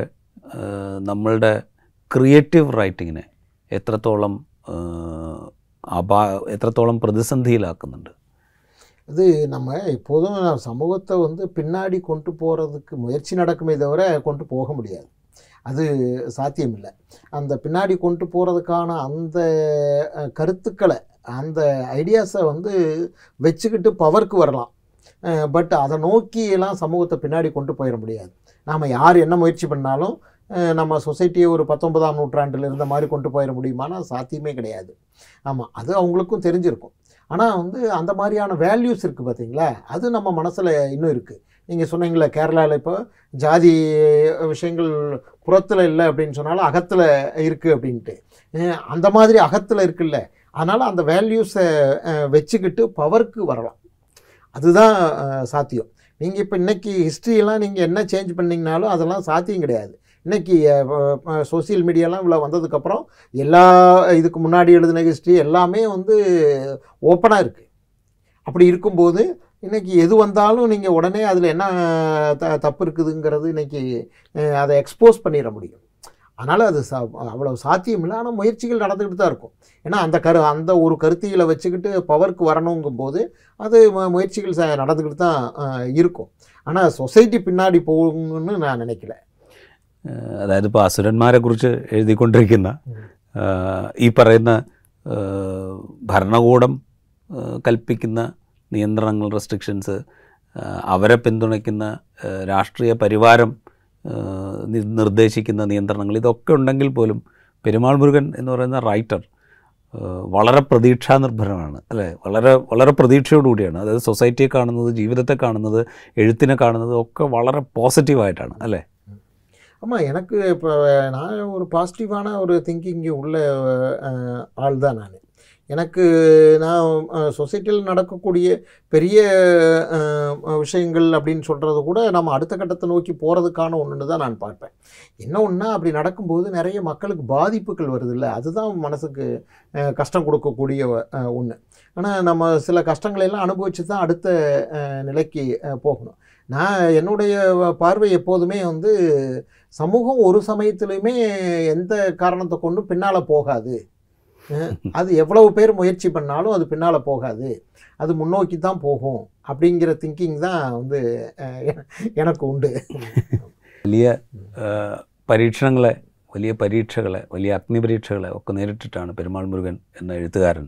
നമ്മളുടെ ക്രിയേറ്റീവ് റൈറ്റിങ്ങിനെ എത്രത്തോളം അപാ എത്രത്തോളം പ്രതിസന്ധിയിലാക്കുന്നുണ്ട് ഇത് നമ്മൾ ഇപ്പോഴും സമൂഹത്തെ വന്ന് പിന്നാടി கொண்டு போகிறதுக்கு முயற்சி நடக்குமே தவிர கொண்டு முடியாது அது சாத்தியமில்லை அந்த பின்னாடி கொண்டு போகிறதுக்கான அந்த கருத்துக்களை அந்த ஐடியாஸை வந்து வச்சுக்கிட்டு பவருக்கு வரலாம் பட் அதை நோக்கியெல்லாம் சமூகத்தை பின்னாடி கொண்டு போயிட முடியாது நாம் யார் என்ன முயற்சி பண்ணாலும் நம்ம சொசைட்டியை ஒரு பத்தொன்பதாம் நூற்றாண்டில் இருந்த மாதிரி கொண்டு போயிட முடியுமானா சாத்தியமே கிடையாது ஆமாம் அது அவங்களுக்கும் தெரிஞ்சிருக்கும் ஆனால் வந்து அந்த மாதிரியான வேல்யூஸ் இருக்குது பார்த்தீங்களா அது நம்ம மனசில் இன்னும் இருக்குது நீங்கள் சொன்னீங்களே கேரளாவில் இப்போ ஜாதி விஷயங்கள் புறத்தில் இல்லை அப்படின்னு சொன்னாலும் அகத்தில் இருக்குது அப்படின்ட்டு அந்த மாதிரி அகத்தில் இருக்குல்ல அதனால் அந்த வேல்யூஸை வச்சுக்கிட்டு பவருக்கு வரலாம் அதுதான் சாத்தியம் நீங்கள் இப்போ இன்றைக்கி ஹிஸ்ட்ரியெல்லாம் நீங்கள் என்ன சேஞ்ச் பண்ணிங்கனாலும் அதெல்லாம் சாத்தியம் கிடையாது இன்றைக்கி சோசியல் மீடியாலாம் இவ்வளோ வந்ததுக்கப்புறம் எல்லா இதுக்கு முன்னாடி எழுதின ஹிஸ்ட்ரி எல்லாமே வந்து ஓப்பனாக இருக்குது அப்படி இருக்கும்போது இன்றைக்கி எது வந்தாலும் நீங்கள் உடனே அதில் என்ன த தப்பு இருக்குதுங்கிறது இன்றைக்கி அதை எக்ஸ்போஸ் பண்ணிட முடியும் அதனால் அது சா அவ்வளோ சாத்தியம் இல்லை ஆனால் முயற்சிகள் நடந்துக்கிட்டு தான் இருக்கும் ஏன்னா அந்த கரு அந்த ஒரு கருத்திகளை வச்சுக்கிட்டு பவருக்கு வரணுங்கும் போது அது முயற்சிகள் ச நடந்துக்கிட்டு தான் இருக்கும் ஆனால் சொசைட்டி பின்னாடி போகணும்னு நான் நினைக்கல அதாவது இப்போ அசுரன்மாரை குறித்து எழுதி கொண்டிருக்கிற ഈ പറയുന്ന ഭരണകൂടം കൽപ്പിക്കുന്ന നിയന്ത്രണങ്ങൾ റെസ്ട്രിക്ഷൻസ് അവരെ പിന്തുണയ്ക്കുന്ന രാഷ്ട്രീയ പരിവാരം നിർദ്ദേശിക്കുന്ന നിയന്ത്രണങ്ങൾ ഇതൊക്കെ ഉണ്ടെങ്കിൽ പോലും പെരുമാൾ മുരുകൻ എന്ന് പറയുന്ന റൈറ്റർ വളരെ നിർഭരമാണ് അല്ലേ വളരെ വളരെ പ്രതീക്ഷയോടുകൂടിയാണ് അതായത് സൊസൈറ്റിയെ കാണുന്നത് ജീവിതത്തെ കാണുന്നത് എഴുത്തിനെ കാണുന്നത് ഒക്കെ വളരെ പോസിറ്റീവായിട്ടാണ് അല്ലേ അമ്മ എനിക്ക് ഇപ്പോൾ ഞാൻ ഒരു பாசிட்டிவான ഒരു திங்கிங் ഉള്ള ആൾ தான் எனக்கு நான் சொசைட்டியில் நடக்கக்கூடிய பெரிய விஷயங்கள் அப்படின்னு சொல்கிறது கூட நம்ம அடுத்த கட்டத்தை நோக்கி போகிறதுக்கான ஒன்று தான் நான் பார்ப்பேன் என்ன ஒன்றா அப்படி நடக்கும்போது நிறைய மக்களுக்கு பாதிப்புகள் வருது இல்லை அதுதான் மனசுக்கு கஷ்டம் கொடுக்கக்கூடிய ஒன்று ஆனால் நம்ம சில கஷ்டங்களை எல்லாம் அனுபவித்து தான் அடுத்த நிலைக்கு போகணும் நான் என்னுடைய பார்வை எப்போதுமே வந்து சமூகம் ஒரு சமயத்துலையுமே எந்த காரணத்தை கொண்டும் பின்னால் போகாது அது எவ்வளவு பேர் முயற்சி பண்ணாலும் அது பின்னால் போகாது அது முன்னோக்கி தான் போகும் அப்படிங்கிற திங்கிங் தான் வந்து எனக்கு உண்டு വലിയ പരീക്ഷണങ്ങളെ വലിയ പരീക്ഷകളെ വലിയ അഗ്നിപരീക്ഷകളെ ഒക്കെ നേരിട്ടിട്ടാണ് പെരുമാൾ മുരുകൻ എന്ന എഴുത്തുകാരൻ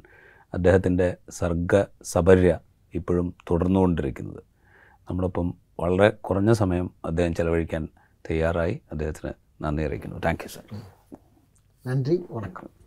അദ്ദേഹത്തിൻ്റെ സർഗ സബര്യ ഇപ്പോഴും തുടർന്നുകൊണ്ടിരിക്കുന്നത് നമ്മളൊപ്പം വളരെ കുറഞ്ഞ സമയം അദ്ദേഹം ചെലവഴിക്കാൻ തയ്യാറായി അദ്ദേഹത്തിന് നന്ദി അറിയിക്കുന്നു താങ്ക് യു സാർ നന്ദി വണക്കം